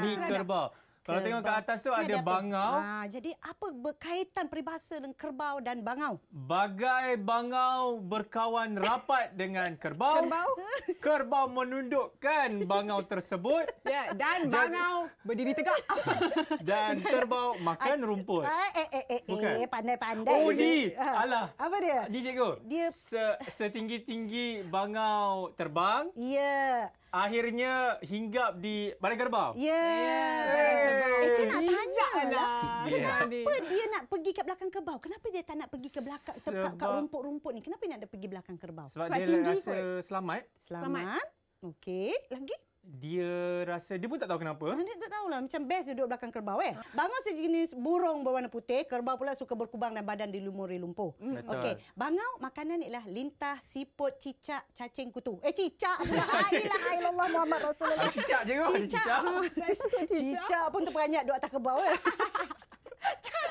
Ini Ha, kerbau. Kalau tengok ke atas tu ini ada bangau. Ha, jadi apa berkaitan peribahasa dengan kerbau dan bangau? Bagai bangau berkawan rapat dengan kerbau. Kerbau? Kerbau menundukkan bangau tersebut. Ya, dan bangau dan, berdiri tegak. Dan kerbau makan rumput. Eh, eh, eh, eh, pandai-pandai. Oh, ni. Ha. Alah. Apa dia? Ni, cikgu. Dia... Se, setinggi-tinggi bangau terbang. Ya akhirnya hinggap di Balai Gerbau. Ya. Yeah. Yeah. Eh, saya nak tanya lah. lah. Kenapa yeah. dia nak pergi ke belakang kerbau? Kenapa dia tak nak pergi ke belakang sebab kat rumput-rumput ni? Kenapa dia nak pergi belakang kerbau? Sebab, sebab dia rasa kot. selamat. Selamat. selamat. Okey, lagi? dia rasa dia pun tak tahu kenapa. Dia tak lah. macam best duduk belakang kerbau eh. Bangau sejenis burung berwarna putih, kerbau pula suka berkubang dan badan dilumuri lumpur. Mm. Okey, bangau makanan ialah lintah, siput, cicak, cacing kutu. Eh cicak. Ailah ailallah Muhammad Rasulullah. Ah, cicak je kau. Cicak. Ah, saya suka cicak. Cicak pun terperanjat duduk atas kerbau eh.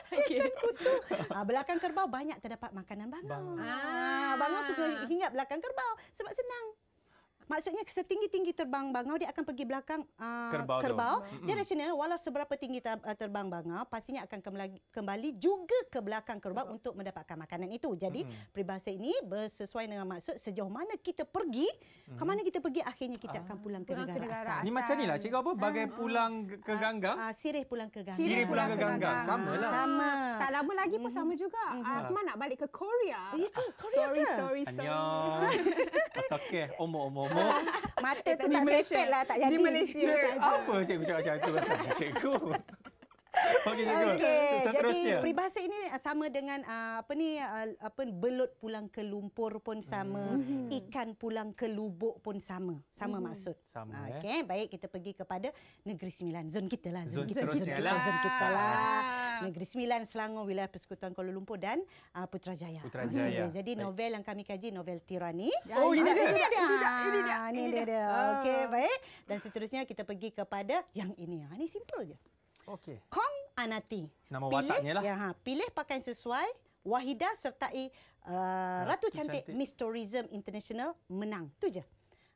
Cacing okay. kutu. Ah, belakang kerbau banyak terdapat makanan bangau. Ah. Bangau suka hingap belakang kerbau sebab senang. Maksudnya setinggi-tinggi terbang bangau dia akan pergi belakang uh, kerbau. kerbau. Dia rasional walau seberapa tinggi ah, terbang bangau pastinya akan kembali juga ke belakang kerbau Betul. untuk mendapatkan makanan itu. Jadi mm-hmm. peribahasa ini bersesuaian dengan maksud sejauh mana kita pergi, mm-hmm. ke mana kita pergi akhirnya kita uh, akan pulang ke negara, asal. Ini macam inilah cikgu apa bagai uh, pulang ke gangga? Uh, uh, sirih pulang ke ganggang. Sirih, pulang, pulang ke gangga. gangga. Samalah. Sama. Tak lama lagi pun mm-hmm. sama juga. Mm-hmm. Uh, mana nak balik ke Korea? Uh, ya ke Korea sorry, ke? sorry, sorry, sorry. Okey, omo-omo. Johor. Mata tu tak sepet lah, tak jadi. Di Malaysia. Apa cikgu cakap macam tu? Cikgu. Okey, okay, okay. jadi peribahasa ini uh, sama dengan uh, apa ni uh, apa belut pulang ke lumpur pun sama, hmm ikan pulang ke lubuk pun sama. Sama hmm maksud. Sama. Eh. Okey, eh. baik kita pergi kepada Negeri Sembilan. Zon kita lah, zon kita. Zon kita lah, lah, zon kita lah. Ah. Negeri Sembilan Selangor wilayah Persekutuan Kuala Lumpur dan uh, Putrajaya. Putrajaya. Okay, Jadi novel yang kami kaji novel Tirani. Ya, oh, ini dia. Ini dia. Ini dia. Ah, ini Okey, ah. baik. Dan seterusnya kita pergi kepada yang ini. Ha, ini simple je. Okey. Kong Anati. Nama pilih, wataknya lah. Ya, ha, pilih pakaian sesuai. Wahida sertai uh, Ratu, Ratu Cantik, Cantik Miss Tourism International menang. Itu je.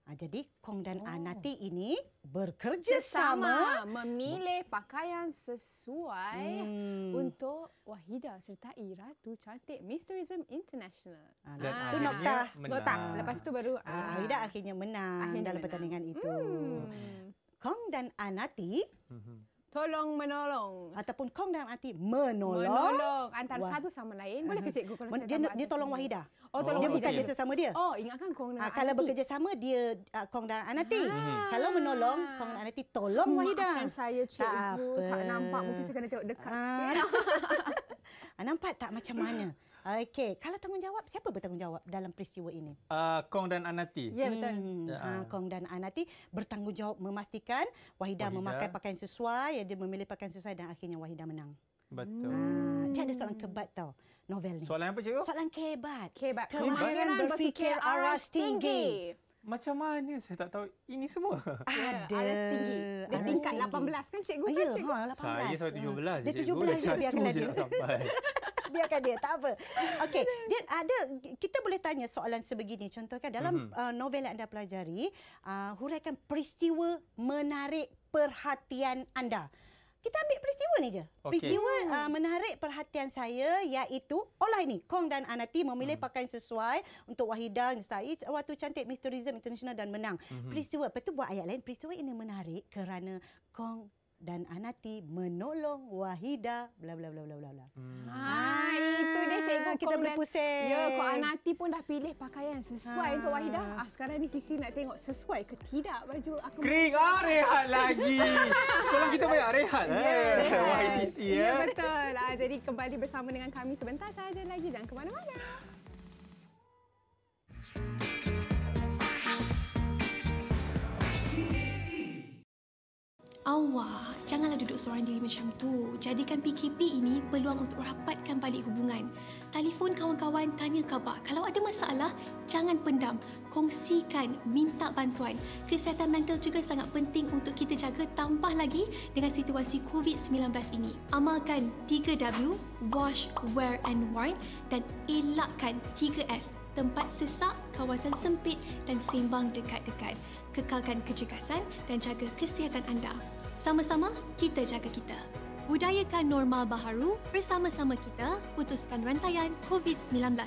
Ha, jadi Kong dan oh. Anati ini bekerja sama memilih pakaian sesuai hmm. untuk Wahida sertai Ratu Cantik Miss Tourism International. Ah, dan ha. akhirnya nokta. menang. Lepas tu baru ha. Wahida akhirnya menang akhirnya dalam menang. pertandingan itu. Hmm. Kong dan Anati... Hmm tolong menolong ataupun kong dalam arti menolong menolong antara Wah. satu sama lain boleh mhm. ke cikgu kalau dia, saya dia tolong Wahida oh tolong dia Wahida. bukan dia sesama dia oh ingatkan kong dengan uh, ah, kalau bekerjasama dia uh, kong dengan anati ha. Ah. kalau menolong kong dengan anati tolong Maafkan Wahida kan saya cikgu tak, tak nampak mungkin saya kena tengok dekat uh. sikit nampak tak macam mana Okey, kalau tanggungjawab siapa bertanggungjawab dalam peristiwa ini? Uh, Kong dan Anati. Ya yeah, betul. Hmm. Uh, Kong dan Anati bertanggungjawab memastikan Wahida, Wahida. memakai pakaian sesuai, eh, dia memilih pakaian sesuai dan akhirnya Wahida menang. Betul. Hmm. Dia ada soalan kebat tau novel ni. Soalan apa cikgu? Soalan kebat. Kebat. Kemahiran berfikir aras tinggi. Macam mana saya tak tahu ini semua? Ada. Aras tinggi. Dia tingkat 18 kan cikgu? Oh, kan, cikgu? Ya, ha, 18. Saya sampai 17. Dia 17 je biar kena biarkan dia tak apa. Okey, dia ada kita boleh tanya soalan sebegini contohkan dalam mm-hmm. uh, novel yang anda pelajari uh, huraikan peristiwa menarik perhatian anda. Kita ambil peristiwa ni je. Okay. Peristiwa uh, hmm. menarik perhatian saya iaitu olah ini Kong dan Anati memilih hmm. pakaian sesuai untuk Wahida dan Said waktu cantik Mr. Rizam International dan menang. Hmm. Peristiwa, lepas tu buat ayat lain, peristiwa ini menarik kerana Kong dan Anati menolong Wahida bla bla bla bla bla. Ha hmm. Ah, ah, itu dia cikgu kita boleh pusing. Ya kau Anati pun dah pilih pakaian sesuai Haa. Ah. untuk Wahida. Ah sekarang ni sisi nak tengok sesuai ke tidak baju aku. Kering ah rehat lagi. Sekarang kita banyak rehat ya, eh. Yeah, Wahai sisi ya. Eh. betul. Ah jadi kembali bersama dengan kami sebentar saja lagi jangan ke mana-mana. Awak, janganlah duduk seorang diri macam tu. Jadikan PKP ini peluang untuk rapatkan balik hubungan. Telefon kawan-kawan, tanya khabar. Kalau ada masalah, jangan pendam. Kongsikan, minta bantuan. Kesihatan mental juga sangat penting untuk kita jaga tambah lagi dengan situasi COVID-19 ini. Amalkan 3W, wash, wear and warn dan elakkan 3S, tempat sesak, kawasan sempit dan sembang dekat-dekat. Kekalkan kecegasan dan jaga kesihatan anda. Sama-sama kita jaga kita. Budayakan norma baharu bersama-sama kita putuskan rantaian COVID-19.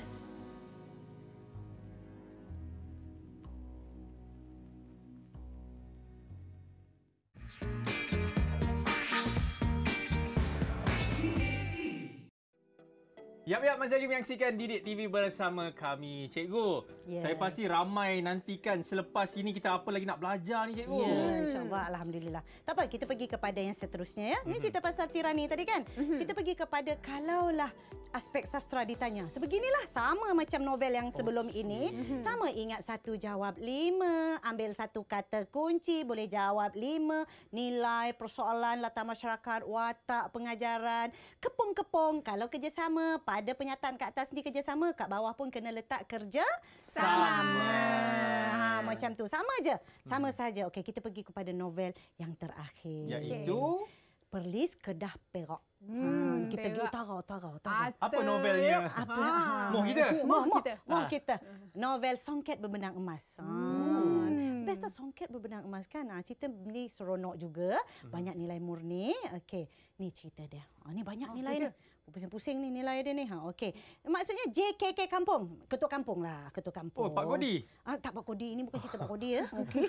Yap, yap. Masih lagi menyaksikan Didik TV bersama kami. Cikgu, yeah. saya pasti ramai nantikan selepas ini kita apa lagi nak belajar ni, Cikgu. Ya, yeah, insyaAllah. Alhamdulillah. Tak apa, kita pergi kepada yang seterusnya. ya. Ini mhm. cerita pasal tirani tadi kan? Mhm. kita pergi kepada kalaulah aspek sastra ditanya. Sebeginilah, sama macam novel yang sebelum okay. ini. Mhm. Sama ingat satu jawab lima, ambil satu kata kunci, boleh jawab lima, nilai, persoalan, latar masyarakat, watak, pengajaran, kepung-kepung. Kalau kerjasama, ada penyataan kat atas ni kerjasama, kat bawah pun kena letak kerja sama. Ha macam tu. Sama aja. Sama hmm. saja. Okey, kita pergi kepada novel yang terakhir. Iaitu Perlis Kedah Perak. Hmm, ha, kita pergi utara, utara, utara. Apa novelnya? Apa? Ha. ha. Moh kita. Moh, moh kita. Moh ah. kita. Novel Songket Berbenang Emas. Ha. Hmm. Best of Songket Berbenang Emas kan? Ha, cerita ni seronok juga. Hmm. Banyak nilai murni. Okey, ni cerita dia. Ha. Ni banyak oh, nilai ni pusing-pusing ni nilai dia ni. Ha, okay. Maksudnya JKK Kampung. Ketua Kampung lah. Ketua Kampung. Oh, Pak Kodi. Ah, tak Pak Kodi. Ini bukan cerita Pak Kodi ya. Okey.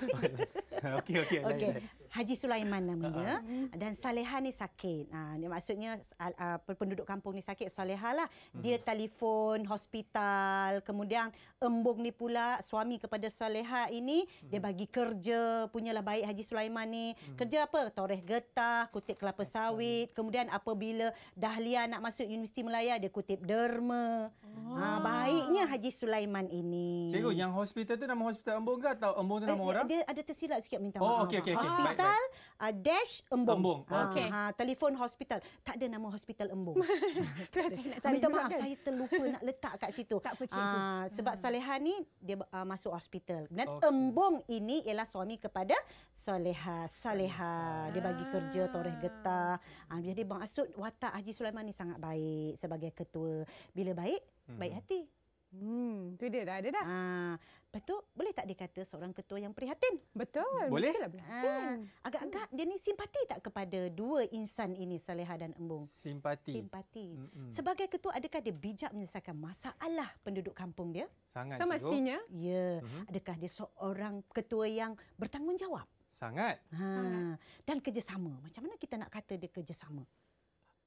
okey, okey. okay. Haji Sulaiman namanya uh-huh. dan Saleha ni sakit. Ha, ah ha, maksudnya uh, penduduk kampung ni sakit Saleha lah. Hmm. Dia uh-huh. telefon hospital, kemudian embung ni pula suami kepada Saleha ini uh-huh. dia bagi kerja punyalah baik Haji Sulaiman ni. Uh-huh. Kerja apa? Toreh getah, kutip kelapa That's sawit, kemudian apabila Dahlia nak masuk Universiti Melaya dia kutip derma. Oh. Ha, ah. baiknya Haji Sulaiman ini. Cikgu yang hospital tu nama hospital embung ke atau embung tu nama eh, orang? Dia ada tersilap sikit minta oh, maaf. Oh okey okey okey. Okay hospital uh, dash embung. embung. Ha, ah, okay. ha, telefon hospital. Tak ada nama hospital embung. Terus saya nak cari maaf, kan? saya terlupa nak letak kat situ. Tak apa, Ha, sebab hmm. Soleha ni, dia uh, masuk hospital. Dan okay. embung ini ialah suami kepada Soleha. Soleha. Dia bagi kerja, toreh getah. Ha, ah, jadi maksud watak Haji Sulaiman ni sangat baik sebagai ketua. Bila baik, hmm. baik hati. Hmm, tu dia dah ada dah. Ha, lepas tu boleh tak dia kata seorang ketua yang prihatin? Betul. Boleh. Ah, agak-agak dia ni simpati tak kepada dua insan ini Saleha dan Embung? Simpati. Simpati. Hmm, hmm. Sebagai ketua adakah dia bijak menyelesaikan masalah penduduk kampung dia? Sangat. Semestinya. Cikgu. Ya. Hmm. Adakah dia seorang ketua yang bertanggungjawab? Sangat. Ha. Sangat. Dan kerjasama. Macam mana kita nak kata dia kerjasama?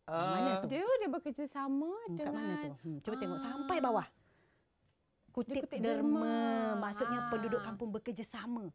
Uh, mana tu? Dia dia bekerjasama hmm, dengan mana tu? Hmm, cuba uh, tengok sampai bawah kutip, kutip derma. derma maksudnya ha. penduduk kampung bekerjasama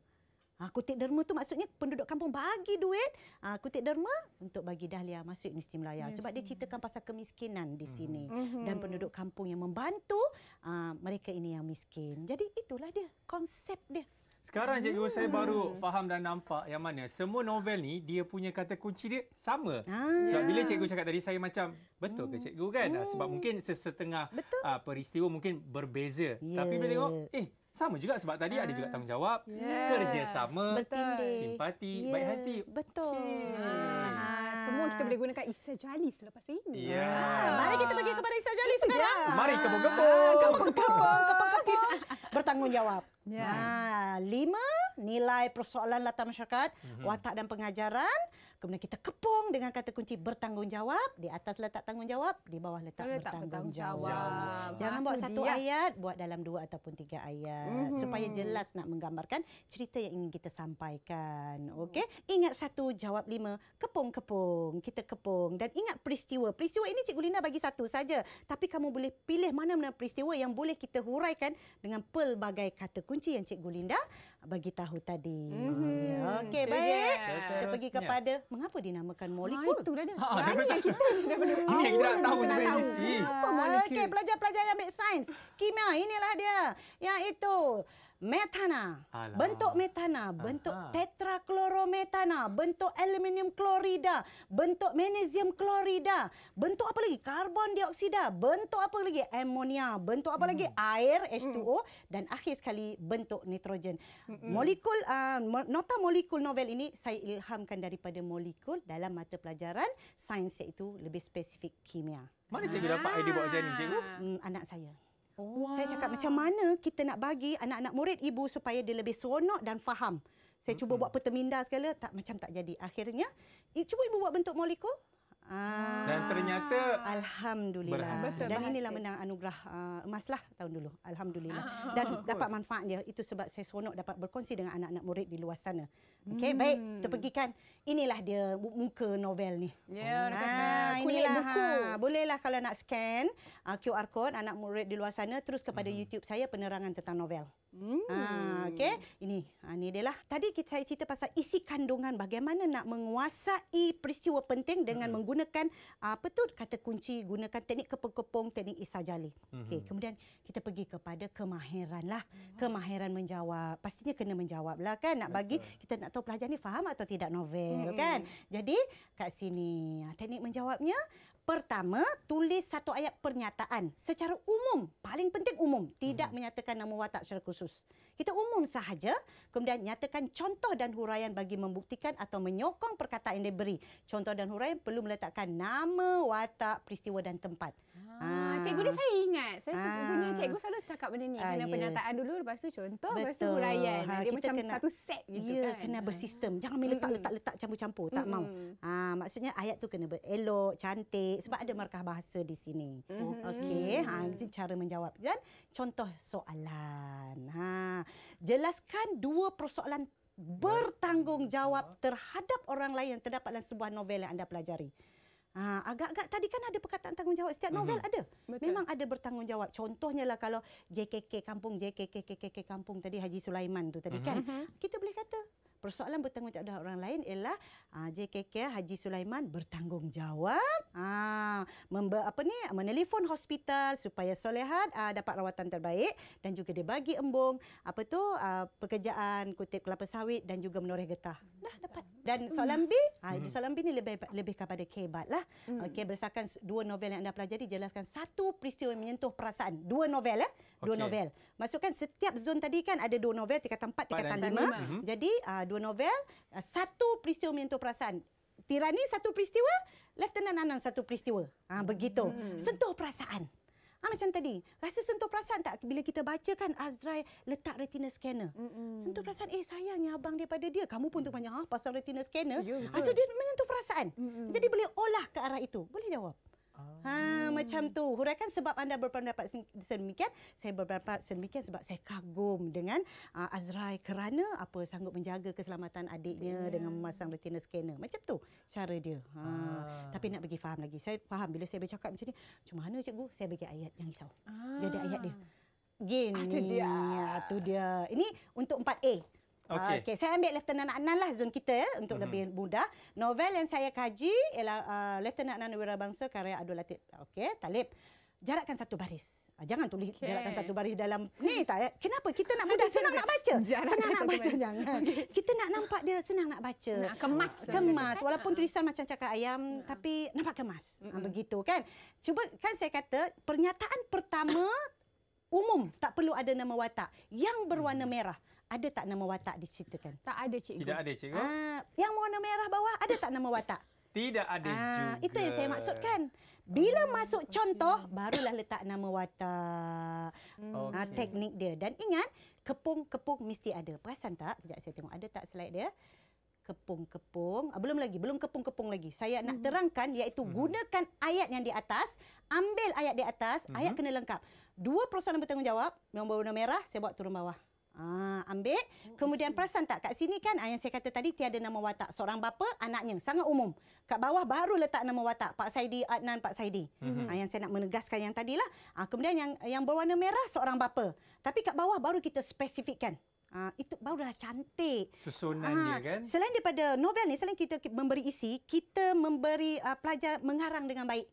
Ha, kutip derma tu maksudnya penduduk kampung bagi duit ha, kutip derma untuk bagi dahlia masuk Universiti Melayu. Yes, sebab dia ceritakan pasal kemiskinan di hmm. sini. Mm-hmm. Dan penduduk kampung yang membantu ha, mereka ini yang miskin. Jadi itulah dia konsep dia. Sekarang cikgu hmm. saya baru hmm. faham dan nampak yang mana semua novel ni dia punya kata kunci dia sama. Ah. Sebab bila cikgu cakap tadi saya macam betul ke hmm. cikgu kan? Hmm. Sebab mungkin sesetengah Uh, peristiwa mungkin berbeza. Yeah. Tapi bila tengok eh sama juga sebab tadi ah. ada juga ah. tanggungjawab, yeah. kerjasama, Bertindik. simpati, yeah. baik hati. Betul. Ah. Semua kita boleh gunakan Isa Jalis selepas ini. Ya. Yeah. Ah. Mari kita pergi kepada Isa Jalis sekarang. Mari kebong-kebong. Kebong-kebong. kebong bertanggungjawab. Yeah. Ya. Nah, lima nilai persoalan latar masyarakat, mhm. watak dan pengajaran, kemudian kita kepung dengan kata kunci bertanggungjawab di atas letak tanggungjawab di bawah letak, letak bertanggungjawab. bertanggungjawab jangan buat satu dia. ayat buat dalam dua ataupun tiga ayat mm-hmm. supaya jelas nak menggambarkan cerita yang ingin kita sampaikan okey ingat satu jawab lima kepung kepung kita kepung dan ingat peristiwa peristiwa ini cikgu Lina bagi satu saja tapi kamu boleh pilih mana-mana peristiwa yang boleh kita huraikan dengan pelbagai kata kunci yang cikgu Linda bagi tahu tadi. Mm-hmm. Ya. Okey, baik. Kita pergi kepada mengapa dinamakan ah, molekul? Ha, itulah dia. Ha, ha, dia ber- yang kita ini kita tak tahu spesifik. Ah, okey, pelajar-pelajar yang ambil sains. Kimia, inilah dia. Yang itu metana, Alah. bentuk metana, bentuk Aha. tetrachlorometana, bentuk aluminium klorida, bentuk magnesium klorida, bentuk apa lagi? Karbon dioksida, bentuk apa lagi? Amonia, bentuk apa mm. lagi? Hmm. Air H2O mm. dan akhir sekali bentuk nitrogen. mm Molekul uh, nota molekul novel ini saya ilhamkan daripada molekul dalam mata pelajaran sains iaitu lebih spesifik kimia. Mana cikgu ah. dapat idea buat macam ni cikgu? Hmm, anak saya. Wow. Saya cakap macam mana kita nak bagi anak-anak murid ibu supaya dia lebih seronok dan faham. Saya mm-hmm. cuba buat peterminda segala tak macam tak jadi. Akhirnya cuba ibu buat bentuk molekul Ah. Dan ternyata Alhamdulillah berhasil. Dan inilah menang anugerah uh, ah, emas lah tahun dulu Alhamdulillah ah, ah, Dan dapat manfaatnya Itu sebab saya seronok dapat berkongsi dengan anak-anak murid di luar sana Okey, hmm. baik. Kita pergikan. Inilah dia muka novel ni. Ya, yeah, oh, nah, inilah. Buku. Ha, bolehlah kalau nak scan uh, ah, QR code anak murid di luar sana terus kepada hmm. YouTube saya penerangan tentang novel. Hmm. Ha, ah, okey. Ini, ha, ah, ini dia lah. Tadi kita saya cerita pasal isi kandungan bagaimana nak menguasai peristiwa penting dengan hmm. menggunakan apa tu kata kunci gunakan teknik kepung-kepung teknik isah jali. Hmm. Okey, kemudian kita pergi kepada kemahiran lah. Hmm. Kemahiran menjawab. Pastinya kena menjawab lah kan nak bagi kita nak atau pelajar ni faham atau tidak novel hmm. kan jadi kat sini ah, teknik menjawabnya pertama tulis satu ayat pernyataan secara umum paling penting umum tidak hmm. menyatakan nama watak secara khusus kita umum sahaja, kemudian nyatakan contoh dan huraian bagi membuktikan atau menyokong perkataan yang diberi. Contoh dan huraian perlu meletakkan nama, watak, peristiwa dan tempat. Ah, ah. Cikgu ni ah. saya ingat. Saya ah. punya cikgu selalu cakap benda ni. Ah, kena yeah. penataan dulu, lepas tu contoh, Betul. lepas tu huraian. Ha, Dia macam kena, satu set gitu yeah, kan. Kena ah. bersistem. Jangan ambil letak-letak-letak campur-campur. Tak mau. Ah, maksudnya ayat tu kena berelok, cantik. Sebab ada markah bahasa di sini. Mm-hmm. Okey. Ha, itu mm-hmm. cara menjawab. Dan contoh soalan. Ha jelaskan dua persoalan bertanggungjawab terhadap orang lain yang terdapat dalam sebuah novel yang anda pelajari. Ha, agak-agak tadi kan ada perkataan tanggungjawab setiap mhm. novel uh-huh. ada. Betul. Memang ada bertanggungjawab. Contohnya lah kalau JKK Kampung, JKK Kampung tadi Haji Sulaiman tu tadi uh-huh. kan. Mhm. Kita boleh kata Persoalan bertanggungjawab dengan orang lain ialah uh, ah, JKK Haji Sulaiman bertanggungjawab uh, ah, member, apa ni Menelefon hospital supaya Solehat uh, ah, dapat rawatan terbaik dan juga dia bagi embung apa tu uh, pekerjaan kutip kelapa sawit dan juga menoreh getah. Hmm. Dah dapat. Dan soalan B, hmm. ha, soalan B ni lebih lebih kepada kebat lah. Hmm. Okey berdasarkan dua novel yang anda pelajari jelaskan satu peristiwa yang menyentuh perasaan. Dua novel ya, Dua okay. novel. Maksudkan setiap zon tadi kan ada dua novel tingkatan 4, tingkatan 5. Hmm. Jadi uh, dua dua novel, uh, satu peristiwa menyentuh perasaan. Tirani satu peristiwa, Lieutenant Anand satu peristiwa. Ha, begitu. Hmm. Sentuh perasaan. Ha, macam tadi, rasa sentuh perasaan tak bila kita baca kan Azrai letak retina scanner. Hmm. Sentuh perasaan, eh sayangnya abang daripada dia. Kamu pun tu banyak mm. ha, ah, pasal retina scanner. Ya, ha, so dia menyentuh perasaan. Hmm. Jadi boleh olah ke arah itu. Boleh jawab? Ah. Ha, macam tu. Huraikan sebab anda berpendapat sedemikian. Saya berpendapat sedemikian sebab saya kagum dengan uh, Azrai kerana apa sanggup menjaga keselamatan adiknya yeah. dengan memasang retina scanner. Macam tu cara dia. Ha. Ah. Tapi nak bagi faham lagi. Saya faham bila saya bercakap macam ni. Macam mana cikgu? Saya bagi ayat yang risau. Ah. Dia ada ah. ayat dia. Gini. Itu ah, dia. Itu dia. Ini untuk 4A. Okay. okay, saya ambil Lieutenant Adnan lah zon kita ya untuk mm-hmm. lebih mudah. Novel yang saya kaji ialah uh, Lieutenant Adnan Wirabangsa karya Abdul Latif. Okay, Talib. Jarakkan satu baris. Ah, jangan tulis okay. jarakkan satu baris dalam ni tak ya. Kenapa kita nak mudah senang nak baca? Jarakkan senang nak baca baris. jangan. Okay. Kita nak nampak dia senang nak baca. Nak kemas. Kemas walaupun ha. tulisan macam cakap ayam nah. Ha. tapi nampak kemas. Ha, Mm-mm. Begitu kan? Cuba kan saya kata pernyataan pertama umum tak perlu ada nama watak yang berwarna mm. merah ada tak nama watak diceritakan? Tak ada cikgu. Tidak ada cikgu. Ah, yang warna merah bawah ada tak nama watak? Tidak ada ah, juga. Itu yang saya maksudkan. Bila oh, masuk okay. contoh, barulah letak nama watak. Okay. Ah, teknik dia. Dan ingat, kepung-kepung mesti ada. Perasan tak? Sekejap saya tengok. Ada tak slide dia? Kepung-kepung. Ah, belum lagi. Belum kepung-kepung lagi. Saya nak mhm. terangkan iaitu hmm gunakan ayat yang di atas. Ambil ayat di atas. hmm Ayat mhm. kena lengkap. Dua perusahaan bertanggungjawab. Yang warna merah, saya buat turun bawah. Ah, ambil. Oh, kemudian perasan tak kat sini kan ah, yang saya kata tadi tiada nama watak seorang bapa anaknya sangat umum. Kat bawah baru letak nama watak Pak Saidi Adnan Pak Saidi. Mm-hmm. Ah, yang saya nak menegaskan yang tadilah. Ah, kemudian yang yang berwarna merah seorang bapa. Tapi kat bawah baru kita spesifikkan. Ha, itu barulah cantik. Susunannya ha, kan? Selain daripada novel ni, selain kita memberi isi, kita memberi uh, pelajar mengarang dengan baik.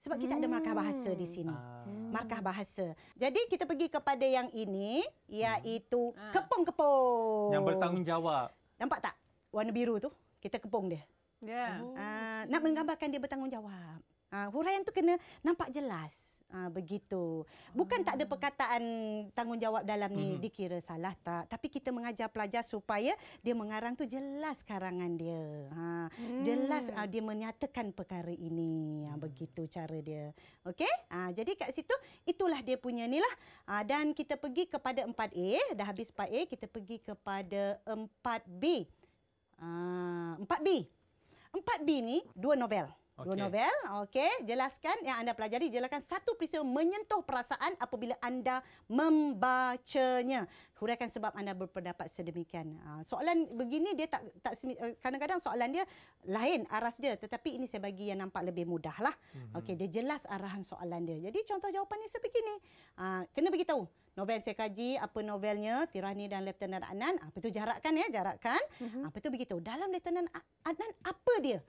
Sebab kita hmm. ada markah bahasa di hmm. sini. Hmm. Markah bahasa. Jadi kita pergi kepada yang ini iaitu hmm. Ah. kepung-kepung. Yang bertanggungjawab. Nampak tak? Warna biru tu. Kita kepung dia. Yeah. Ya. Uh, nak menggambarkan dia bertanggungjawab. Uh, huraian tu kena nampak jelas. Ha, begitu. Bukan ha. tak ada ah. perkataan tanggungjawab dalam ni hmm. dikira salah tak. Tapi kita mengajar pelajar supaya dia mengarang tu jelas karangan dia. Ha, hmm. Jelas ha, dia menyatakan perkara ini. Ha, begitu cara dia. Okey? Ha, jadi kat situ itulah dia punya ni lah. Ha, dan kita pergi kepada 4A. Dah habis 4A. Kita pergi kepada 4B. Ha, 4B. 4B ni dua novel. Okay. Dua novel. Okey, jelaskan yang anda pelajari. Jelaskan satu peristiwa menyentuh perasaan apabila anda membacanya. Huraikan sebab anda berpendapat sedemikian. Ah, soalan begini dia tak tak eh, kadang-kadang soalan dia lain aras dia. Tetapi ini saya bagi yang nampak lebih mudah lah. Mm-hmm. Okey, dia jelas arahan soalan dia. Jadi contoh jawapannya sebegini. Ha, kena bagi tahu novel saya kaji apa novelnya Tirani dan Lieutenant Adnan. Ah, apa itu jarakkan ya, jarakkan. Mm-hmm. Apa itu begitu. Dalam Lieutenant Adnan apa dia?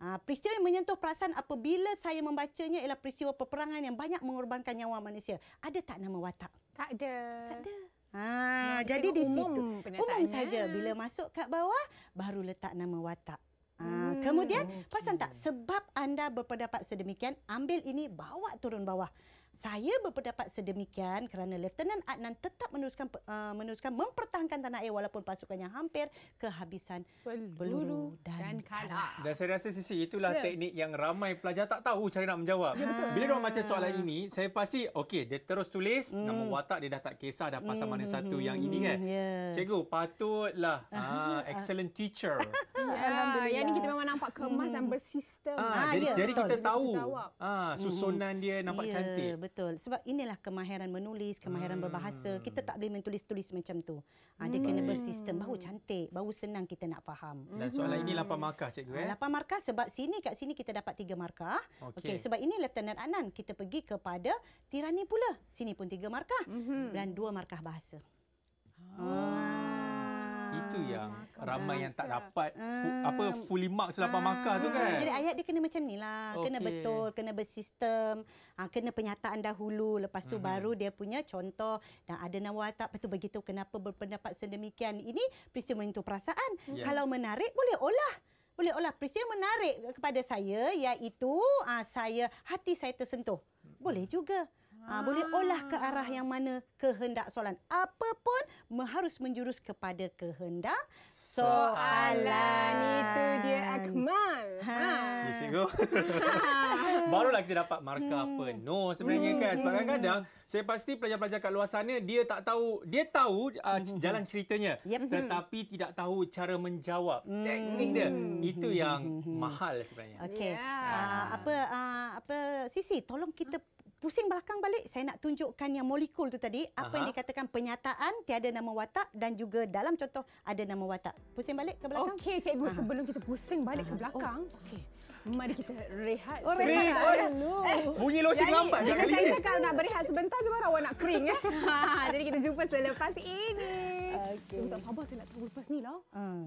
Ha, peristiwa yang menyentuh perasaan apabila saya membacanya ialah peristiwa peperangan yang banyak mengorbankan nyawa manusia. Ada tak nama watak? Tak ada. Tak ada. Ha, ah, nah, jadi di situ umum saja bila masuk kat bawah baru letak nama watak. Ha, hmm. kemudian okay. pasang tak sebab anda berpendapat sedemikian ambil ini bawa turun bawah. Saya berpendapat sedemikian kerana Lieutenant Adnan tetap meneruskan uh, meneruskan mempertahankan tanah air walaupun pasukannya hampir kehabisan peluru, peluru dan, dan kalah. Dan saya rasa sisi itulah yeah. teknik yang ramai pelajar tak tahu cara nak menjawab. Ya, betul. Bila orang macam soalan ini, saya pasti okey, dia terus tulis hmm. nama watak dia dah tak kisah dah pasal hmm. mana satu hmm. yang ini hmm, kan. Yeah. Cikgu patutlah uh-huh. ah excellent teacher. yeah. Alhamdulillah. Yang ini kita memang nampak kemas hmm. dan bersistem. Ah, ah, jadi, yeah, jadi kita tahu. Ah susunan hmm. hmm. dia nampak yeah. cantik betul. Sebab inilah kemahiran menulis, kemahiran hmm. berbahasa. Kita tak boleh menulis-tulis macam tu. Ada ah, hmm. kena bersistem. Baru cantik, baru senang kita nak faham. Dan soalan ini 8 hmm. markah cikgu ah, eh? 8 markah sebab sini kat sini kita dapat tiga markah. Okey. Okay, sebab ini Lieutenant Anan. Kita pergi kepada Tirani pula. Sini pun tiga markah. Hmm. Dan dua markah bahasa. Hmm. Itu ah, yang Kau ramai yang tak dapat uh, apa fully marks 8 uh, ah, markah tu kan. Jadi ayat dia kena macam ni lah. Okay. Kena betul, kena bersistem. Ha, kena penyataan dahulu. Lepas tu hmm. baru dia punya contoh. Dan ada nama tak. Lepas begitu kenapa berpendapat sedemikian. Ini peristiwa menyentuh perasaan. Yeah. Kalau menarik boleh olah. Boleh olah. Peristiwa menarik kepada saya iaitu saya hati saya tersentuh. Mhm. Boleh juga. Ha, ah. Boleh olah ke arah yang ah. mana kehendak soalan. Apa pun harus menjurus kepada kehendak soalan. Itu dia Akmal. Ha. Ya, ha. cikgu. Barulah kita dapat markah hmm. penuh sebenarnya hmm. kan. Sebab hmm. kadang saya pasti pelajar-pelajar kat luar sana dia tak tahu dia tahu uh, jalan ceritanya yep. Hmm. tetapi tidak tahu cara menjawab hmm. teknik dia itu yang mahal sebenarnya. Okey. Yeah. Ya. Uh, apa uh, apa Sisi tolong kita pusing belakang balik saya nak tunjukkan yang molekul tu tadi apa Aha. yang dikatakan penyataan tiada nama watak dan juga dalam contoh ada nama watak pusing balik ke belakang okey cikgu Aha. sebelum kita pusing balik Aha. ke oh. belakang oh, okey mari kita rehat oh, rehat dulu oh, eh, bunyi loceng lambat jangan saya cakap nak berehat sebentar sebab awak nak kering eh jadi kita jumpa selepas ini okey tak sabar saya nak tahu lepas ni lah hmm.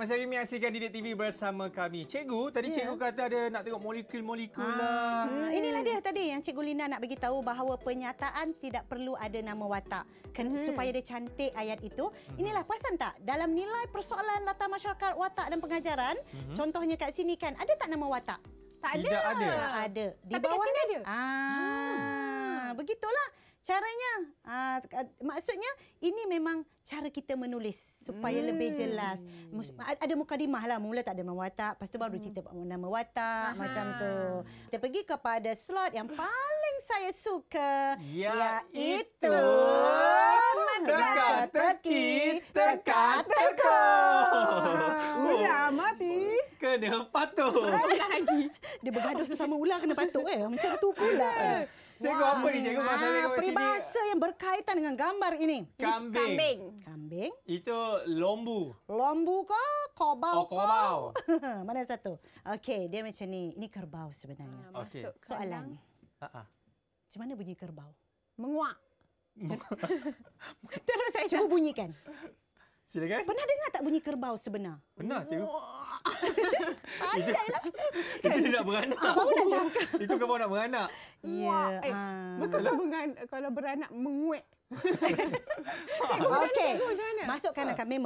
masih hari menyaksikan Didik TV bersama kami. Cikgu, tadi yeah. cikgu kata ada nak tengok molekul-molekul ah, lah. Hmm. Ah, inilah dia tadi yang cikgu Lina nak bagi tahu bahawa penyataan tidak perlu ada nama watak. Ken hmm. Supaya dia cantik ayat itu. Hmm. Inilah, puasan tak? Dalam nilai persoalan latar masyarakat watak dan pengajaran, hmm. contohnya kat sini kan, ada tak nama watak? Tak ada. Tidak ada. Tak ada. Di Tapi bawah kat sini ni, ada. Ah, hmm. Begitulah. Caranya, aa, ah, ah, maksudnya ini memang cara kita menulis supaya hmm. lebih jelas. Hmm. Ada mukadimah lah, mula tak ada nama watak, lepas tu baru hmm. cerita hmm. nama watak, Aha. macam tu. Kita pergi kepada slot yang paling saya suka, ya iaitu... Teka-teki, teka-teko. Oh. Ular mati. Kena patuh. Lagi. Dia bergaduh sesama ular kena patuh eh. Macam tu pula. Eh. Cikgu apa ni cikgu pasal ah, cikgu Peribahasa yang berkaitan dengan gambar ini. Kambing. Kambing. Kambing. Itu lombu. Lombu ke? Kobau oh, ke? kobau. Mana satu? Okey, dia macam ni. Ini kerbau sebenarnya. Ah, okay. Masuk Soalan. Ha Macam mana bunyi kerbau? Menguak. Terus saya cuba bunyikan. Silakan. Pernah dengar tak bunyi kerbau sebenar? Pernah, cikgu. Ah, itu lah. Itu nak beranak. Ah, baru nak Itu kerbau nak beranak. Ya. Eh. Ha. Betul lah. Kalau beranak, menguek. cikgu, okay. Masuk macam kami Masukkan ha. kambing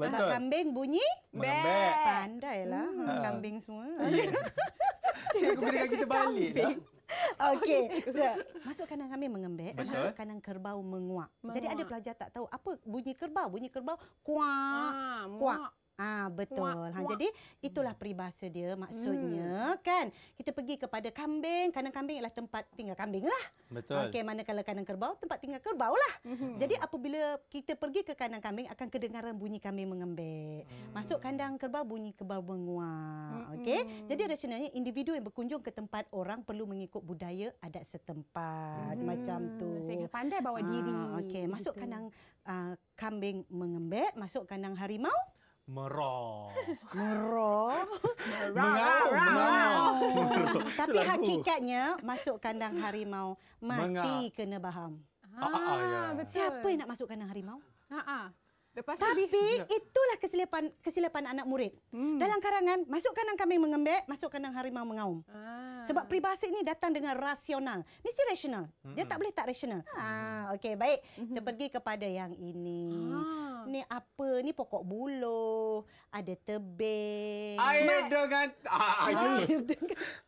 Sebab kambing bunyi... Mengembek. Pandailah hmm. ha. kambing semua. cikgu, cikgu, cikgu, cikgu, cikgu, cikgu, cikgu, cikgu, cikgu, cikgu, cikgu, cikgu, cikgu, cikgu, cikgu, Oh, Okey. So, masuk kanang kami mengembek, Betul. masuk kanang kerbau menguak. menguak. Jadi ada pelajar tak tahu apa bunyi kerbau? Bunyi kerbau kuak. Ah, kuak. Ah betul. Ha jadi itulah peribahasa dia maksudnya hmm. kan. Kita pergi kepada kambing, kandang kambing ialah tempat tinggal kambing lah. Betul. Okay mana kalau kandang kerbau tempat tinggal kerbau lah. Hmm. Jadi apabila kita pergi ke kandang kambing akan kedengaran bunyi kambing mengembek. Hmm. Masuk kandang kerbau bunyi kerbau menguap. Hmm. Okey. Jadi rasionalnya individu yang berkunjung ke tempat orang perlu mengikut budaya adat setempat hmm. macam tu. Sehingga pandai bawa ah, diri. Okay masuk Begitu. kandang uh, kambing mengembek, masuk kandang harimau Merau. Merau. Merau. Tapi hakikatnya masuk kandang harimau mati Menga. kena baham. Ah, ah, ya. Ah, Siapa yang nak masuk kandang harimau? Ha ah, ah. Lepas Tapi ini, ya. itulah kesilapan kesilapan anak murid. Hmm. Dalam karangan, masuk kandang kami mengembek, masuk kandang harimau mengaum. Ah. Sebab peribahasa ini datang dengan rasional. Mesti rasional. Hmm. Dia tak boleh tak rasional. Hmm. Ah, Okey, baik. Hmm. Kita pergi kepada yang ini. Ah. Ni apa? Ni pokok buluh. Ada tebing. Air Ma- dengan... Ah, air. air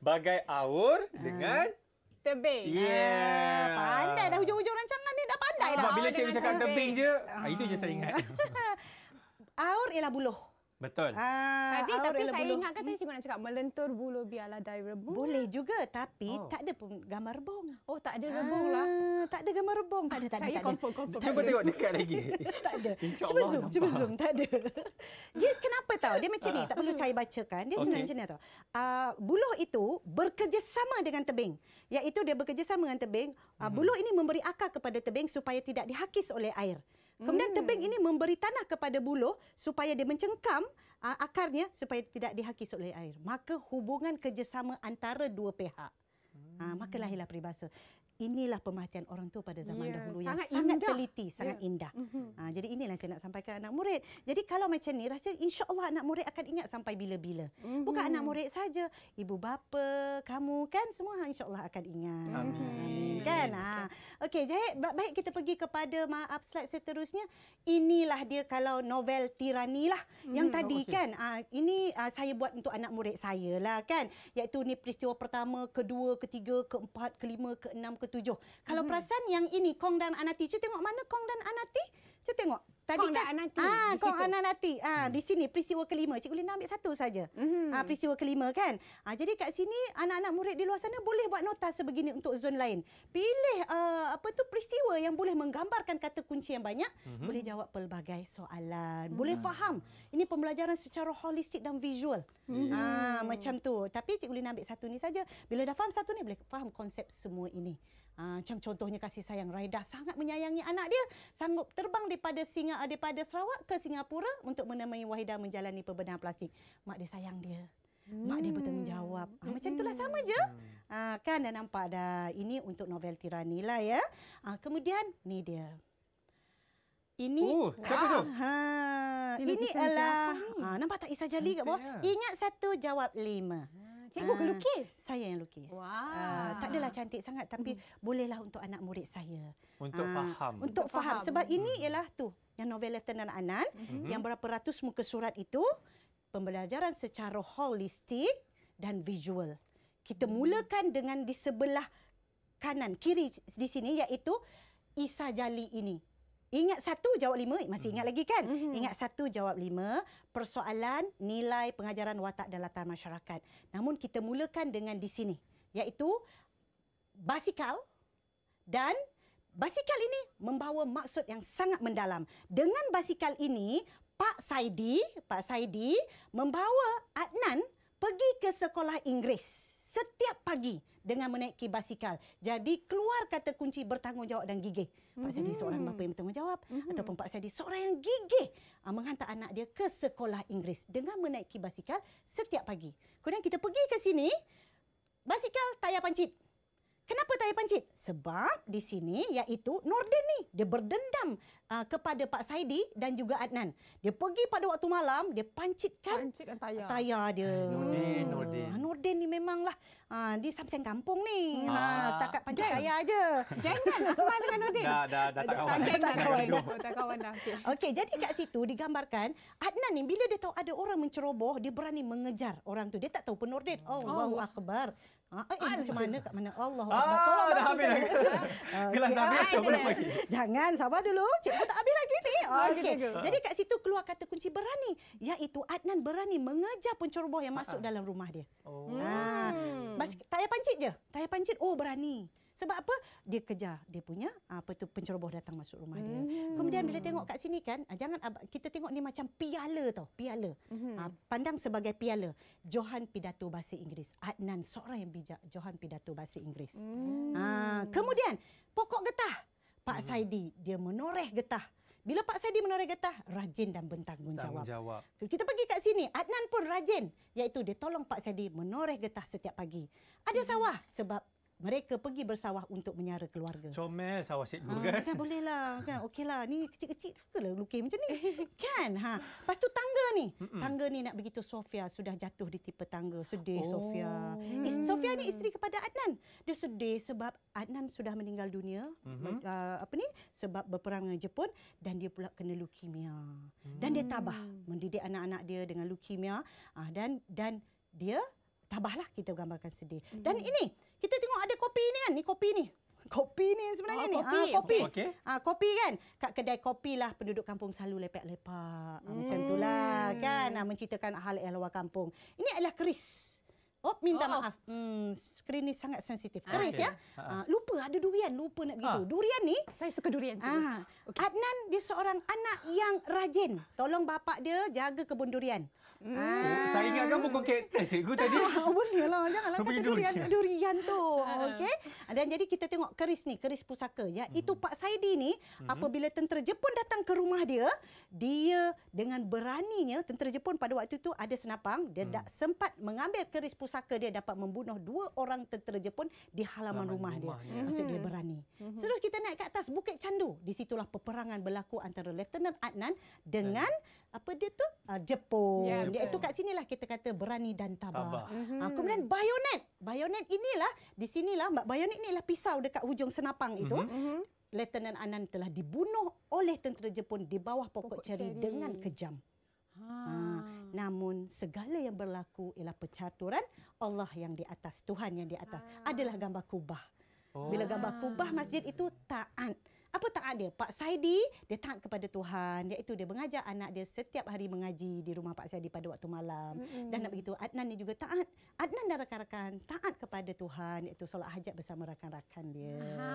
Bagai aur ah. dengan tebing. Ya. Yeah. Uh, pandai dah hujung-hujung rancangan ni dah pandai dah. Sebab bila cikgu cakap tebing, je, uh. itu je saya ingat. Aur ialah buluh. Betul. Ha, tadi tapi lah saya bulu. ingat kan tadi hmm. cikgu nak cakap melentur bulu biarlah dari rebung. Boleh lah. juga tapi oh. tak ada pun gambar rebung. Oh tak ada rebung ha, lah. Ah, tak ada gambar rebung. Tak ada, tak ada. Saya confirm, confirm. Cuba tengok dekat lagi. tak ada. cuba zoom, nampak. cuba zoom. Tak ada. Dia kenapa tahu? Dia macam ni, ah. tak perlu saya bacakan. Dia okay. macam ni tahu. Uh, buluh itu bekerjasama dengan tebing. Yaitu dia bekerjasama dengan tebing. Uh, buluh ini memberi akar kepada tebing supaya tidak dihakis oleh air. Kemudian hmm. tebing ini memberi tanah kepada buluh supaya dia mencengkam uh, akarnya supaya tidak dihakis oleh air. Maka hubungan kerjasama antara dua pihak. Hmm. Ha, maka lahirlah peribahasa inilah pemahaman orang tua pada zaman yeah, dahulu yang indah. sangat teliti, yeah. sangat indah. Mm-hmm. Ha, jadi inilah saya nak sampaikan anak murid. Jadi kalau macam ni rasa insya-Allah anak murid akan ingat sampai bila-bila. Mm-hmm. Bukan anak murid saja, ibu bapa, kamu kan semua insya-Allah akan ingat. Amin. Amin. Kan? Ha. Okey, ah. Jahid, baik kita pergi kepada maaf slide seterusnya. Inilah dia kalau novel tirani lah hmm yang tadi oh, okay. kan. Ha, ini uh, saya buat untuk anak murid saya lah kan. Iaitu ini peristiwa pertama, kedua, ketiga, keempat, kelima, keenam ke tujuh. Kalau mm-hmm. perasan yang ini Kong dan Anati, cuba tengok mana Kong dan Anati Cik tengok tadi kau kan nanti, ah kau anak nanti ah hmm. di sini peristiwa kelima cikgu Lina ambil satu saja hmm. ah peristiwa kelima kan ah jadi kat sini anak-anak murid di luar sana boleh buat nota sebegini untuk zon lain pilih uh, apa tu peristiwa yang boleh menggambarkan kata kunci yang banyak hmm. boleh jawab pelbagai soalan hmm. boleh faham ini pembelajaran secara holistik dan visual hmm. ah macam tu tapi cikgu Lina ambil satu ni saja bila dah faham satu ni boleh faham konsep semua ini Ha, macam contohnya kasih sayang Raida sangat menyayangi anak dia sanggup terbang daripada singa ah, daripada Sarawak ke Singapura untuk menemani Wahida menjalani pembedahan plastik mak dia sayang dia hmm. mak dia hmm. bertanggungjawab ha, hmm. macam itulah sama je ha, kan dah nampak dah ini untuk novel tirani lah ya ha, kemudian ni dia ini oh, siapa tu? Ha, ini adalah ha, nampak tak Isa Jali kat bawah? Ya. Ingat satu jawab lima. Hmm. Cikgu ke ah. lukis? Saya yang lukis. Ah, wow. Uh, tak adalah cantik sangat tapi hmm. bolehlah untuk anak murid saya. Untuk uh, faham. Untuk faham. Sebab hmm. ini ialah tu yang novel Lieutenant Anan hmm. yang berapa ratus muka surat itu pembelajaran secara holistik dan visual. Kita hmm. mulakan dengan di sebelah kanan kiri di sini iaitu Isa Jali ini. Ingat satu jawab lima, masih ingat hmm. lagi kan? Mm-hmm. Ingat satu jawab lima, persoalan nilai pengajaran watak dan latar masyarakat. Namun kita mulakan dengan di sini, iaitu basikal dan basikal ini membawa maksud yang sangat mendalam. Dengan basikal ini, Pak Saidi, Pak Saidi membawa Adnan pergi ke sekolah Inggeris setiap pagi dengan menaiki basikal. Jadi keluar kata kunci bertanggungjawab dan gigih. Pak mm-hmm. seorang bapa yang bertanggungjawab mm-hmm. ataupun Pak Sadi seorang yang gigih ah, menghantar anak dia ke sekolah Inggeris dengan menaiki basikal setiap pagi. Kemudian kita pergi ke sini basikal tayar pancit. Kenapa tak payah pancit? Sebab di sini iaitu Nordin ni. Dia berdendam uh, kepada Pak Saidi dan juga Adnan. Dia pergi pada waktu malam, dia pancitkan, pancitkan tayar. tayar dia. Ah, Nordin, hmm. Nordin. Ha, ni memanglah. Ha, dia samseng kampung ni. Hmm. Ha, setakat pancit Jangan. tayar je. Jangan nak kawan dengan Nordin. Dah, dah, dah tak kawan. Dah, tak kawan dah. Okey, jadi kat situ digambarkan Adnan ni bila dia tahu ada orang menceroboh, dia berani mengejar orang tu. Dia tak tahu pun Nordin. Oh, oh. Allahu Akbar. Ha? Eh, macam mana kat mana? Allah Allah. Ah, lah, ya. dah habis lagi. Gelas dah habis. Jangan, sabar dulu. Cikgu tak habis lagi ni. okay Jadi ah. kat situ keluar kata kunci berani. Iaitu Adnan berani mengejar penceroboh yang masuk ah. dalam rumah dia. Oh. Ha. Tayar pancit je. Tayar pancit, oh berani. Sebab apa? Dia kejar dia punya ah, apa tu penceroboh datang masuk rumah dia. Hmm. Kemudian bila tengok kat sini kan, ah, jangan kita tengok ni macam piala tau, piala. Hmm. Ah, pandang sebagai piala. Johan pidato bahasa Inggeris. Adnan seorang yang bijak, Johan pidato bahasa Inggeris. Hmm. kemudian pokok getah. Pak hmm. Saidi dia menoreh getah. Bila Pak Saidi menoreh getah, rajin dan bertanggungjawab. Kita pergi kat sini, Adnan pun rajin. Iaitu dia tolong Pak Saidi menoreh getah setiap pagi. Ada hmm. sawah sebab mereka pergi bersawah untuk menyara keluarga. Comel sawah Cik Gu ha, ah, kan? Kan boleh lah. Kan? Okey lah. Ni kecil-kecil suka lah lukis macam ni. kan? Ha. Lepas tu tangga ni. Mm-mm. Tangga ni nak begitu Sofia sudah jatuh di tipe tangga. Sedih oh. Sofia. Is- Sofia ni isteri kepada Adnan. Dia sedih sebab Adnan sudah meninggal dunia. Mm-hmm. Ber, uh, apa ni? Sebab berperang dengan Jepun. Dan dia pula kena leukemia. Mm. Dan dia tabah. Hmm. Mendidik anak-anak dia dengan leukemia. Uh, dan dan dia tabahlah kita gambarkan sedih. Dan hmm. ini kita tengok ada kopi ni kan ni kopi ni kopi ni sebenarnya oh, ni kopi. ah kopi okay. ah kopi kan kat kedai kopi lah penduduk kampung selalu lepak-lepak ah, lah hmm. macam itulah kan ah, menceritakan hal ehwal kampung ini adalah keris Oh, minta oh. maaf. Hmm, skrin ini sangat sensitif. Ah, keris okay. ya. Uh, lupa ada durian. Lupa nak begitu. Uh. Durian ni. Saya suka durian. Uh, okay. Adnan dia seorang anak yang rajin. Tolong bapak dia jaga kebun durian. Hmm. Saya ingat kan pokok ah. kertas eh, cikgu tadi. Tak, ah, boleh lah. Janganlah kata durian, durian tu. Ah. Okey. Dan jadi kita tengok keris ni, keris pusaka. Ya. Hmm. Itu Pak Saidi ni, hmm. apabila tentera Jepun datang ke rumah dia, dia dengan beraninya, tentera Jepun pada waktu itu ada senapang, dia hmm. tak sempat mengambil keris pusaka dia dapat membunuh dua orang tentera Jepun di halaman rumah, rumah dia. dia. Maksud dia hmm. berani. Hmm. Terus kita naik ke atas Bukit Candu. Di situlah peperangan berlaku antara Lieutenant Adnan dengan hmm apa dia tu? Uh, Jepun. Yeah, Jepun. Itu kat sinilah kita kata berani dan tabah. tabah. Mm-hmm. Uh, kemudian bayonet. Bayonet inilah, di sinilah, bayonet inilah pisau dekat hujung senapang itu. Mm-hmm. Lieutenant Anand telah dibunuh oleh tentera Jepun di bawah pokok, pokok ceri, dengan kejam. Ha. Ha. Namun segala yang berlaku ialah pecaturan Allah yang di atas, Tuhan yang di atas. Ha. Adalah gambar kubah. Bila oh. gambar kubah masjid itu taat. Apa taat dia? Pak Saidi, dia taat kepada Tuhan. Iaitu dia mengajar anak dia setiap hari mengaji di rumah Pak Saidi pada waktu malam. Mm-hmm. Dan nak begitu, Adnan ni juga taat. Adnan dan rakan-rakan taat kepada Tuhan. Iaitu solat hajat bersama rakan-rakan dia. Aha.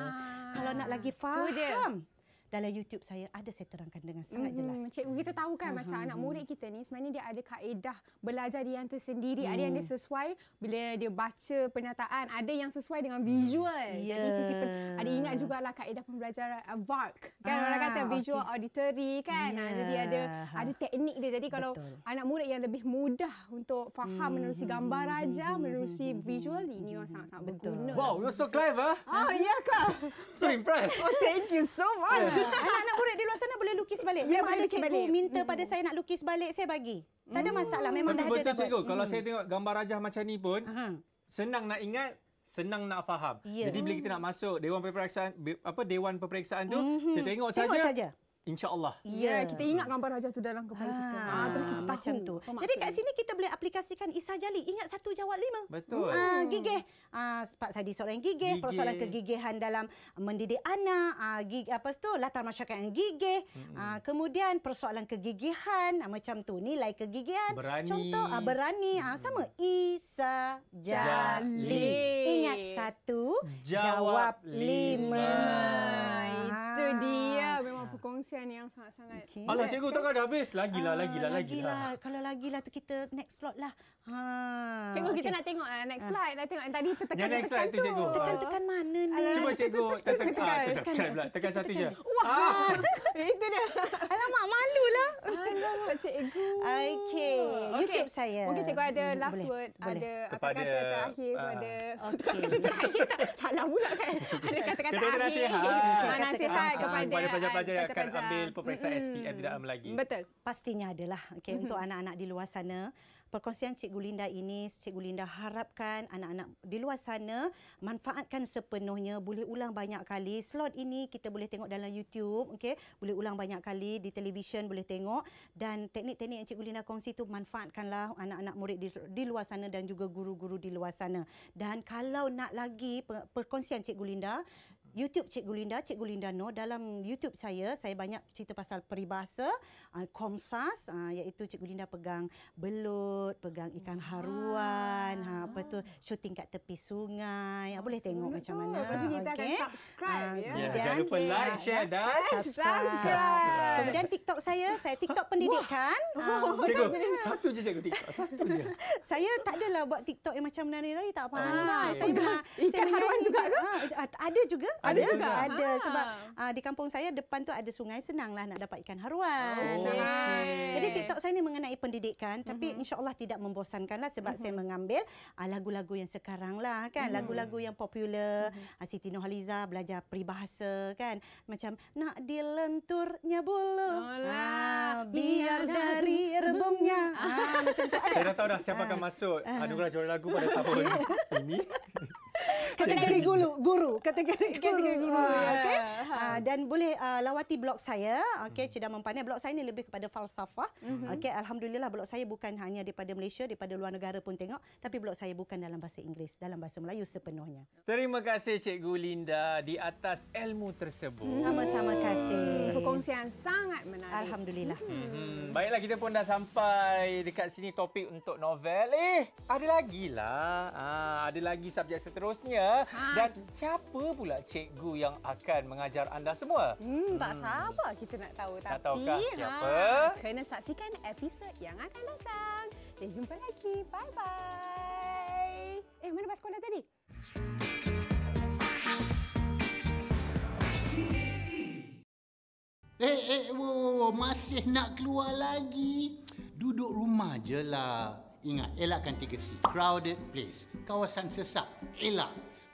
Kalau nak lagi faham, dalam YouTube saya ada saya terangkan dengan sangat jelas. Mm-hmm. Cikgu kita tahu kan mm-hmm. macam anak mm-hmm. murid kita ni sebenarnya dia ada kaedah belajar dia yang tersendiri, mm. ada yang dia mm. sesuai bila dia baca pernyataan. ada yang sesuai dengan visual. Mm. Yeah. Jadi sisi pen- ada ingat juga lah kaedah pembelajaran uh, VARK kan ah, orang kata visual okay. auditory kan. Ah, yeah. Jadi ada ada teknik dia. Jadi kalau Betul. anak murid yang lebih mudah untuk faham mm-hmm. menerusi mm, gambar mm, aja, menerusi visual ini orang sangat-sangat Betul. berguna. Wow, you're so clever. Oh, ya yeah, kak. so impressed. Oh, thank you so much anak-anak murid di luar sana boleh lukis balik. Ya, Memang ada cikgu balik. minta pada saya nak lukis balik, saya bagi. Tak ada mm. masalah. Memang Tapi dah betul ada. Betul, cikgu. Dapat. Kalau hmm. saya tengok gambar rajah macam ni pun, Aha. senang nak ingat senang nak faham. Yeah. Jadi bila kita nak masuk dewan peperiksaan apa dewan peperiksaan tu mm-hmm. kita tengok saja. Tengok saja. InsyaAllah. Ya, yeah. kita ingat gambar hajah tu dalam kepala ha. kita. Ha. Ah, terus kita tahu. Macam tu. Jadi kat sini kita boleh aplikasikan Isa Jali. Ingat satu jawab lima. Betul. Hmm. Uh, gigih. Uh, Pak Sadi seorang yang gigih. gigih. Persoalan kegigihan dalam mendidik anak. Uh, gigih, apa tu? Latar masyarakat yang gigih. Uh, kemudian persoalan kegigihan. Uh, macam tu. Nilai kegigihan. Berani. Contoh uh, berani. Uh, sama. Isa Jali. Jali. Ingat satu. Jawab, jawab lima. lima. Itu dia. Memang perkongsian yang sangat-sangat. Okay. Alah cikgu tak ada habis. Lagilah, uh, lagilah, lagi lah. Kalau lagilah tu kita next slot lah. Ha. Cikgu okay. kita nak tengok eh, ah next slide. Uh. Nak tengok yang tadi tu tekan next slide tu cikgu. Tekan-tekan mana ni? Cuba cikgu ah, tekan. Tekan Tekan satu je. Ah. Wah. Itu dia. Alamak malu lah. Alah cikgu. Okay. YouTube saya. Mungkin cikgu ada hmm, last word. Ada apa-apa kata terakhir. Ada kata-kata terakhir. Salah pula kan. Ada kata-kata akhir. Kata-kata kepada. Kata-kata kita akan panjang. ambil peperiksaan mm-hmm. SPM di dalam lagi. Betul. Pastinya adalah. Okay, hmm Untuk anak-anak di luar sana, perkongsian Cik Gulinda ini, Cik Gulinda harapkan anak-anak di luar sana manfaatkan sepenuhnya. Boleh ulang banyak kali. Slot ini kita boleh tengok dalam YouTube. Okay? Boleh ulang banyak kali. Di televisyen boleh tengok. Dan teknik-teknik yang Cik Gulinda kongsi itu manfaatkanlah anak-anak murid di, di luar sana dan juga guru-guru di luar sana. Dan kalau nak lagi perkongsian Cik Gulinda. YouTube Cikgu Linda, Cikgu Linda No. Dalam YouTube saya, saya banyak cerita pasal peribahasa, uh, komsas, uh, iaitu Cikgu Linda pegang belut, pegang ikan wow. Ah, haruan, ha, apa tu, ah. syuting kat tepi sungai. Oh, boleh tengok macam tu. mana. Jadi kita okay. akan subscribe. Uh, yeah. Ya, jangan lupa okay. like, ya, share dan subscribe. subscribe. Kemudian TikTok saya, saya TikTok pendidikan. Wow. Uh, cikgu, satu je Cikgu TikTok, satu je. saya tak adalah buat TikTok yang macam menari-nari, tak apa-apa. Ah, okay. Ikan saya haruan juga ke? Uh, ada juga ada juga. Ada ha. sebab uh, di kampung saya depan tu ada sungai senanglah nak dapat ikan haruan. Oh. Okay. Jadi TikTok saya ni mengenai pendidikan tapi mm-hmm. insyaallah tidak membosankanlah sebab mm-hmm. saya mengambil uh, lagu-lagu yang sekarang lah kan mm. lagu-lagu yang popular mm-hmm. Siti Nurhaliza belajar peribahasa kan macam nak dilenturnya bulu oh, lah. biar ya, dari rebungnya ah, macam tu. Saya dah tahu dah siapa akan ah. masuk anugerah juara lagu pada tahun ini. Kategori guru, guru, kategori guru guru. Dengan guru. Ah, yeah. ah, dan boleh uh, lawati blog saya. Okay, mm. Cedah Mempandai. Blog saya ni lebih kepada falsafah. Mm-hmm. Okay, Alhamdulillah blog saya bukan hanya daripada Malaysia, daripada luar negara pun tengok. Tapi blog saya bukan dalam bahasa Inggeris. Dalam bahasa Melayu sepenuhnya. Terima kasih Cikgu Linda di atas ilmu tersebut. Hmm. Sama-sama kasih. Perkongsian hmm. sangat menarik. Alhamdulillah. Mm-hmm. Baiklah, kita pun dah sampai dekat sini topik untuk novel. Eh, ada lagi lah. Ah, ada lagi subjek seterusnya. Ha. Dan siapa pula Cikgu? cikgu yang akan mengajar anda semua. Hmm, tak hmm. sabar kita nak tahu. Tak tahukah ha, siapa? Ha, kena saksikan episod yang akan datang. Dan jumpa lagi. Bye-bye. Eh, mana pas sekolah tadi? Eh, eh, wow, wow, wow, masih nak keluar lagi. Duduk rumah je lah. Ingat, elakkan 3C. Crowded place. Kawasan sesak. Elak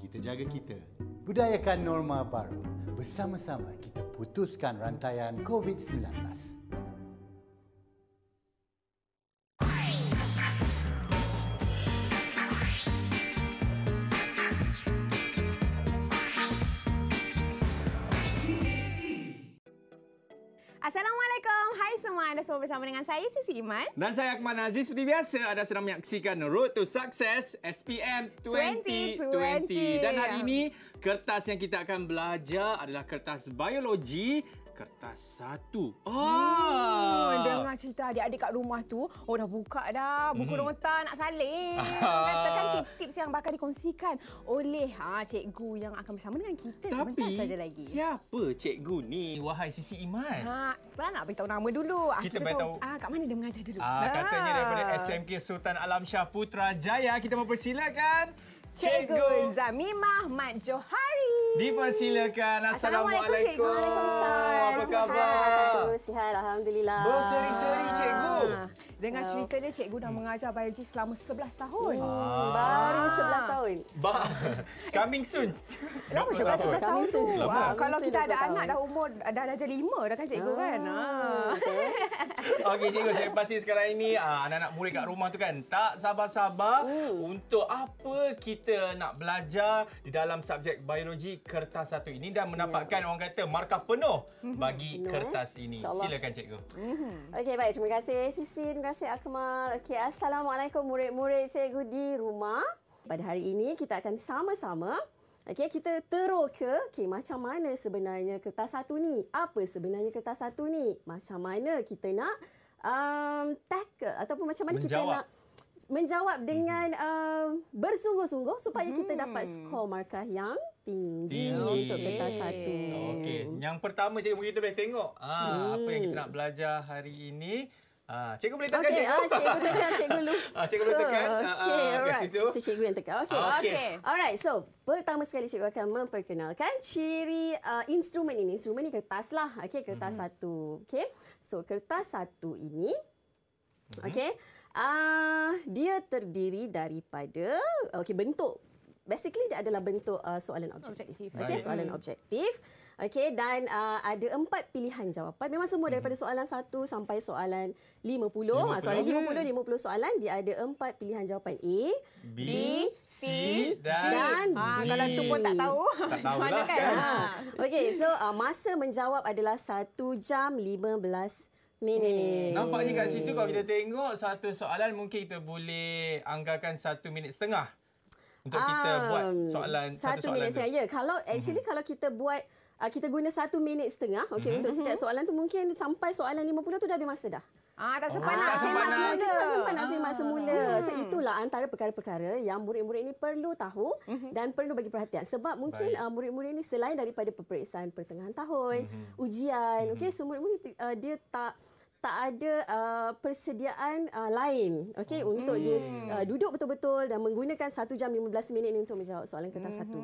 kita jaga kita. Budayakan norma baru. Bersama-sama kita putuskan rantaian COVID-19. Selamat anda semua bersama dengan saya, Sisi Iman. Dan saya, Akmal Aziz. Seperti biasa, ada sedang menyaksikan Road to Success SPM 2020. 2020. Dan hari ini, kertas yang kita akan belajar adalah kertas biologi kertas satu. Oh, hmm. dengar cerita adik-adik kat rumah tu, oh dah buka dah buku hmm. nota nak salin. Katakan tips-tips yang bakal dikongsikan oleh ha cikgu yang akan bersama dengan kita Tapi, sebentar saja lagi. Siapa cikgu ni wahai Sisi Iman? Ha, tak nak beritahu nama dulu. Ah, kita, kita Tahu, ah, kat mana dia mengajar dulu? Ah, katanya ah. daripada SMK Sultan Alam Shah Putra Jaya. Kita mempersilakan. Cikgu, Cikgu Zamimah Mat Johari. Dipersilakan. Assalamualaikum. Assalamualaikum. Apa khabar? Sihat. Alhamdulillah. Berseri-seri Cikgu. Ah. Dengan ceritanya Cikgu dah mengajar biologi selama 11 tahun. Hmm, baru 11 tahun. Ba coming soon. Lama cakap 11 tahun tu. Kalau kita ada anak dah umur dah dah jadi 5 dah kan Cikgu ah, kan. Ah. Okey Cikgu saya pasti sekarang ini ah, anak-anak murid kat rumah tu kan tak sabar-sabar hmm. untuk apa kita kita nak belajar di dalam subjek biologi kertas satu ini dan mendapatkan ya. orang kata markah penuh mhm. bagi kertas ini. InsyaAllah. Silakan cikgu. Mhm. Okey baik terima kasih Sisi, terima kasih Akmal. Okey assalamualaikum murid-murid cikgu di rumah. Pada hari ini kita akan sama-sama Okey, kita teruk ke macam mana sebenarnya kertas satu ni? Apa sebenarnya kertas satu ni? Macam mana kita nak um, tackle ataupun macam mana menjawab. kita nak menjawab mhm. dengan hmm. uh, bersungguh-sungguh supaya hmm. kita dapat skor markah yang tinggi, tinggi. untuk peta satu. Okey, yang pertama cikgu pergi kita boleh tengok ha, hmm. apa yang kita hmm. nak belajar hari ini. Ah, cikgu boleh tekan okay, cikgu. Ah, cikgu tekan cikgu dulu. Ah, cikgu boleh tekan. Okay, ah, ah, ah alright. Okay, so cikgu yang tekan. Okay. Ah, okay. Alright, so pertama sekali cikgu akan memperkenalkan ciri uh, instrumen ini. Instrumen ini kertas lah. Okay, kertas hmm satu. Okay. So kertas satu ini. Mm-hmm. Okay. Uh, dia terdiri daripada okay, bentuk basically dia adalah bentuk uh, soalan objektif. objektif. Okay, soalan hmm. objektif. Okay, dan uh, ada empat pilihan jawapan. Memang semua hmm. daripada soalan satu sampai soalan lima puluh. Soalan lima puluh hmm. lima puluh soalan dia ada empat pilihan jawapan A, B, B C dan, dan D. D. Ha, kalau tu pun tak tahu. Tak tahu kan. kan? Ha. Okey so uh, masa menjawab adalah satu jam 15 minit. Mini. Hmm. Nampaknya kat situ kalau kita tengok satu soalan mungkin kita boleh anggarkan satu minit setengah untuk kita um, buat soalan satu, satu minit soalan setengah. Ya, kalau actually mm-hmm. kalau kita buat ah, kita guna satu minit setengah okay, mm-hmm. untuk setiap mhm. soalan tu mungkin sampai soalan 50 tu dah habis masa dah. Ah, tak oh. sempat nak semak semula. Tak sempat nak semak semula. Ah. So itulah antara perkara-perkara yang murid-murid ini perlu tahu mm-hmm. dan perlu bagi perhatian. Sebab mungkin uh, murid-murid ini selain daripada peperiksaan pertengahan tahun, mm-hmm. ujian, mm-hmm. okey, semua so, murid uh, ah, dia tak tak ada uh, persediaan uh, lain okey hmm. untuk dia uh, duduk betul-betul dan menggunakan 1 jam 15 minit ni untuk menjawab soalan kertas hmm. satu.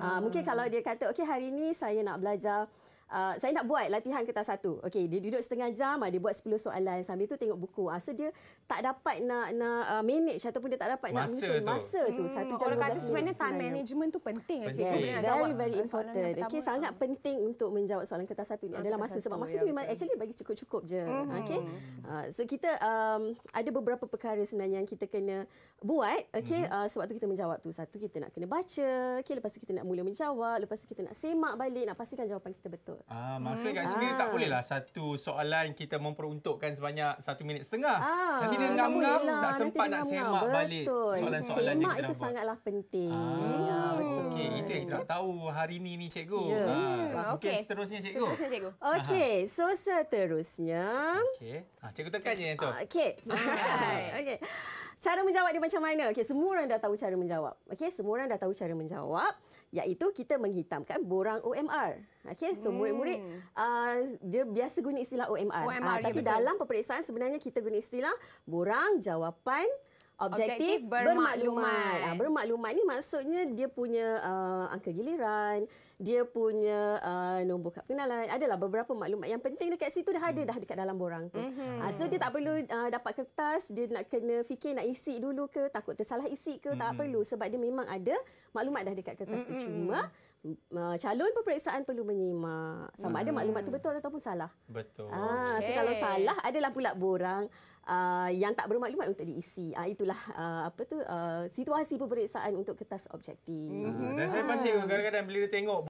Uh, mungkin kalau dia kata okey hari ini saya nak belajar Uh, saya nak buat latihan kertas satu. Okey, dia duduk setengah jam, ah, dia buat 10 soalan sambil tu tengok buku. Ah, so dia tak dapat nak nak uh, manage ataupun dia tak dapat masa nak menyusun masa tu. Hmm, satu jam. Orang kata sebenarnya time management tu penting. Okay. Yes, very, jawab. very important. Okey, sangat uh. penting untuk menjawab soalan kertas satu ni adalah masa. Sebab masa ya, tu memang actually bagi cukup-cukup je. Mm-hmm. Okey. Uh, so kita um, ada beberapa perkara sebenarnya yang kita kena buat. Okey, mm-hmm. uh, sebab tu kita menjawab tu. Satu, kita nak kena baca. Okey, lepas tu kita nak mula menjawab. Lepas tu kita nak semak balik, nak pastikan jawapan kita betul patut. Ah, maksudnya kat sini hmm. ah. tak bolehlah satu soalan kita memperuntukkan sebanyak satu minit setengah. Ah, Nanti dia ngam-ngam, tak lah. sempat nak semak balik soalan-soalan semak yang kita itu buat. sangatlah penting. Ah. Ah, betul. Okey, itu yang kita hmm. tahu hari ini ni cikgu. Yeah. Ah. Okey, okay. seterusnya cikgu. Seterusnya cikgu. Okey, so seterusnya. Okey. Ah, cikgu tekan je yang tu. Ah, okey. Okey. Cara menjawab dia macam mana? Okey, semua orang dah tahu cara menjawab. Okey, semua orang dah tahu cara menjawab iaitu kita menghitamkan borang OMR. Okey, so hmm. murid-murid uh, dia biasa guna istilah OMR. OMR uh, ah, tapi ya dalam betul. peperiksaan sebenarnya kita guna istilah borang jawapan objektif, objektif bermaklumat. bermaklumat. Ah, bermaklumat ni maksudnya dia punya uh, angka giliran, dia punya uh, nombor kad pengenalan. Adalah beberapa maklumat yang penting dekat situ dah ada hmm. dah dekat dalam borang tu. Hmm. Uh, so dia tak perlu uh, dapat kertas, dia nak kena fikir nak isi dulu ke, takut tersalah isi ke, hmm. tak perlu sebab dia memang ada maklumat dah dekat kertas hmm. tu hmm. cuma uh, calon peperiksaan perlu menyimak sama hmm. ada maklumat tu betul ataupun salah. Betul. Ah, okay. so kalau salah adalah pula borang uh, yang tak bermaklumat untuk diisi. uh, itulah uh, apa tu uh, situasi peperiksaan untuk kertas objektif. Hmm. Hmm. Dan saya masih ah. kadang-kadang bila dia tengok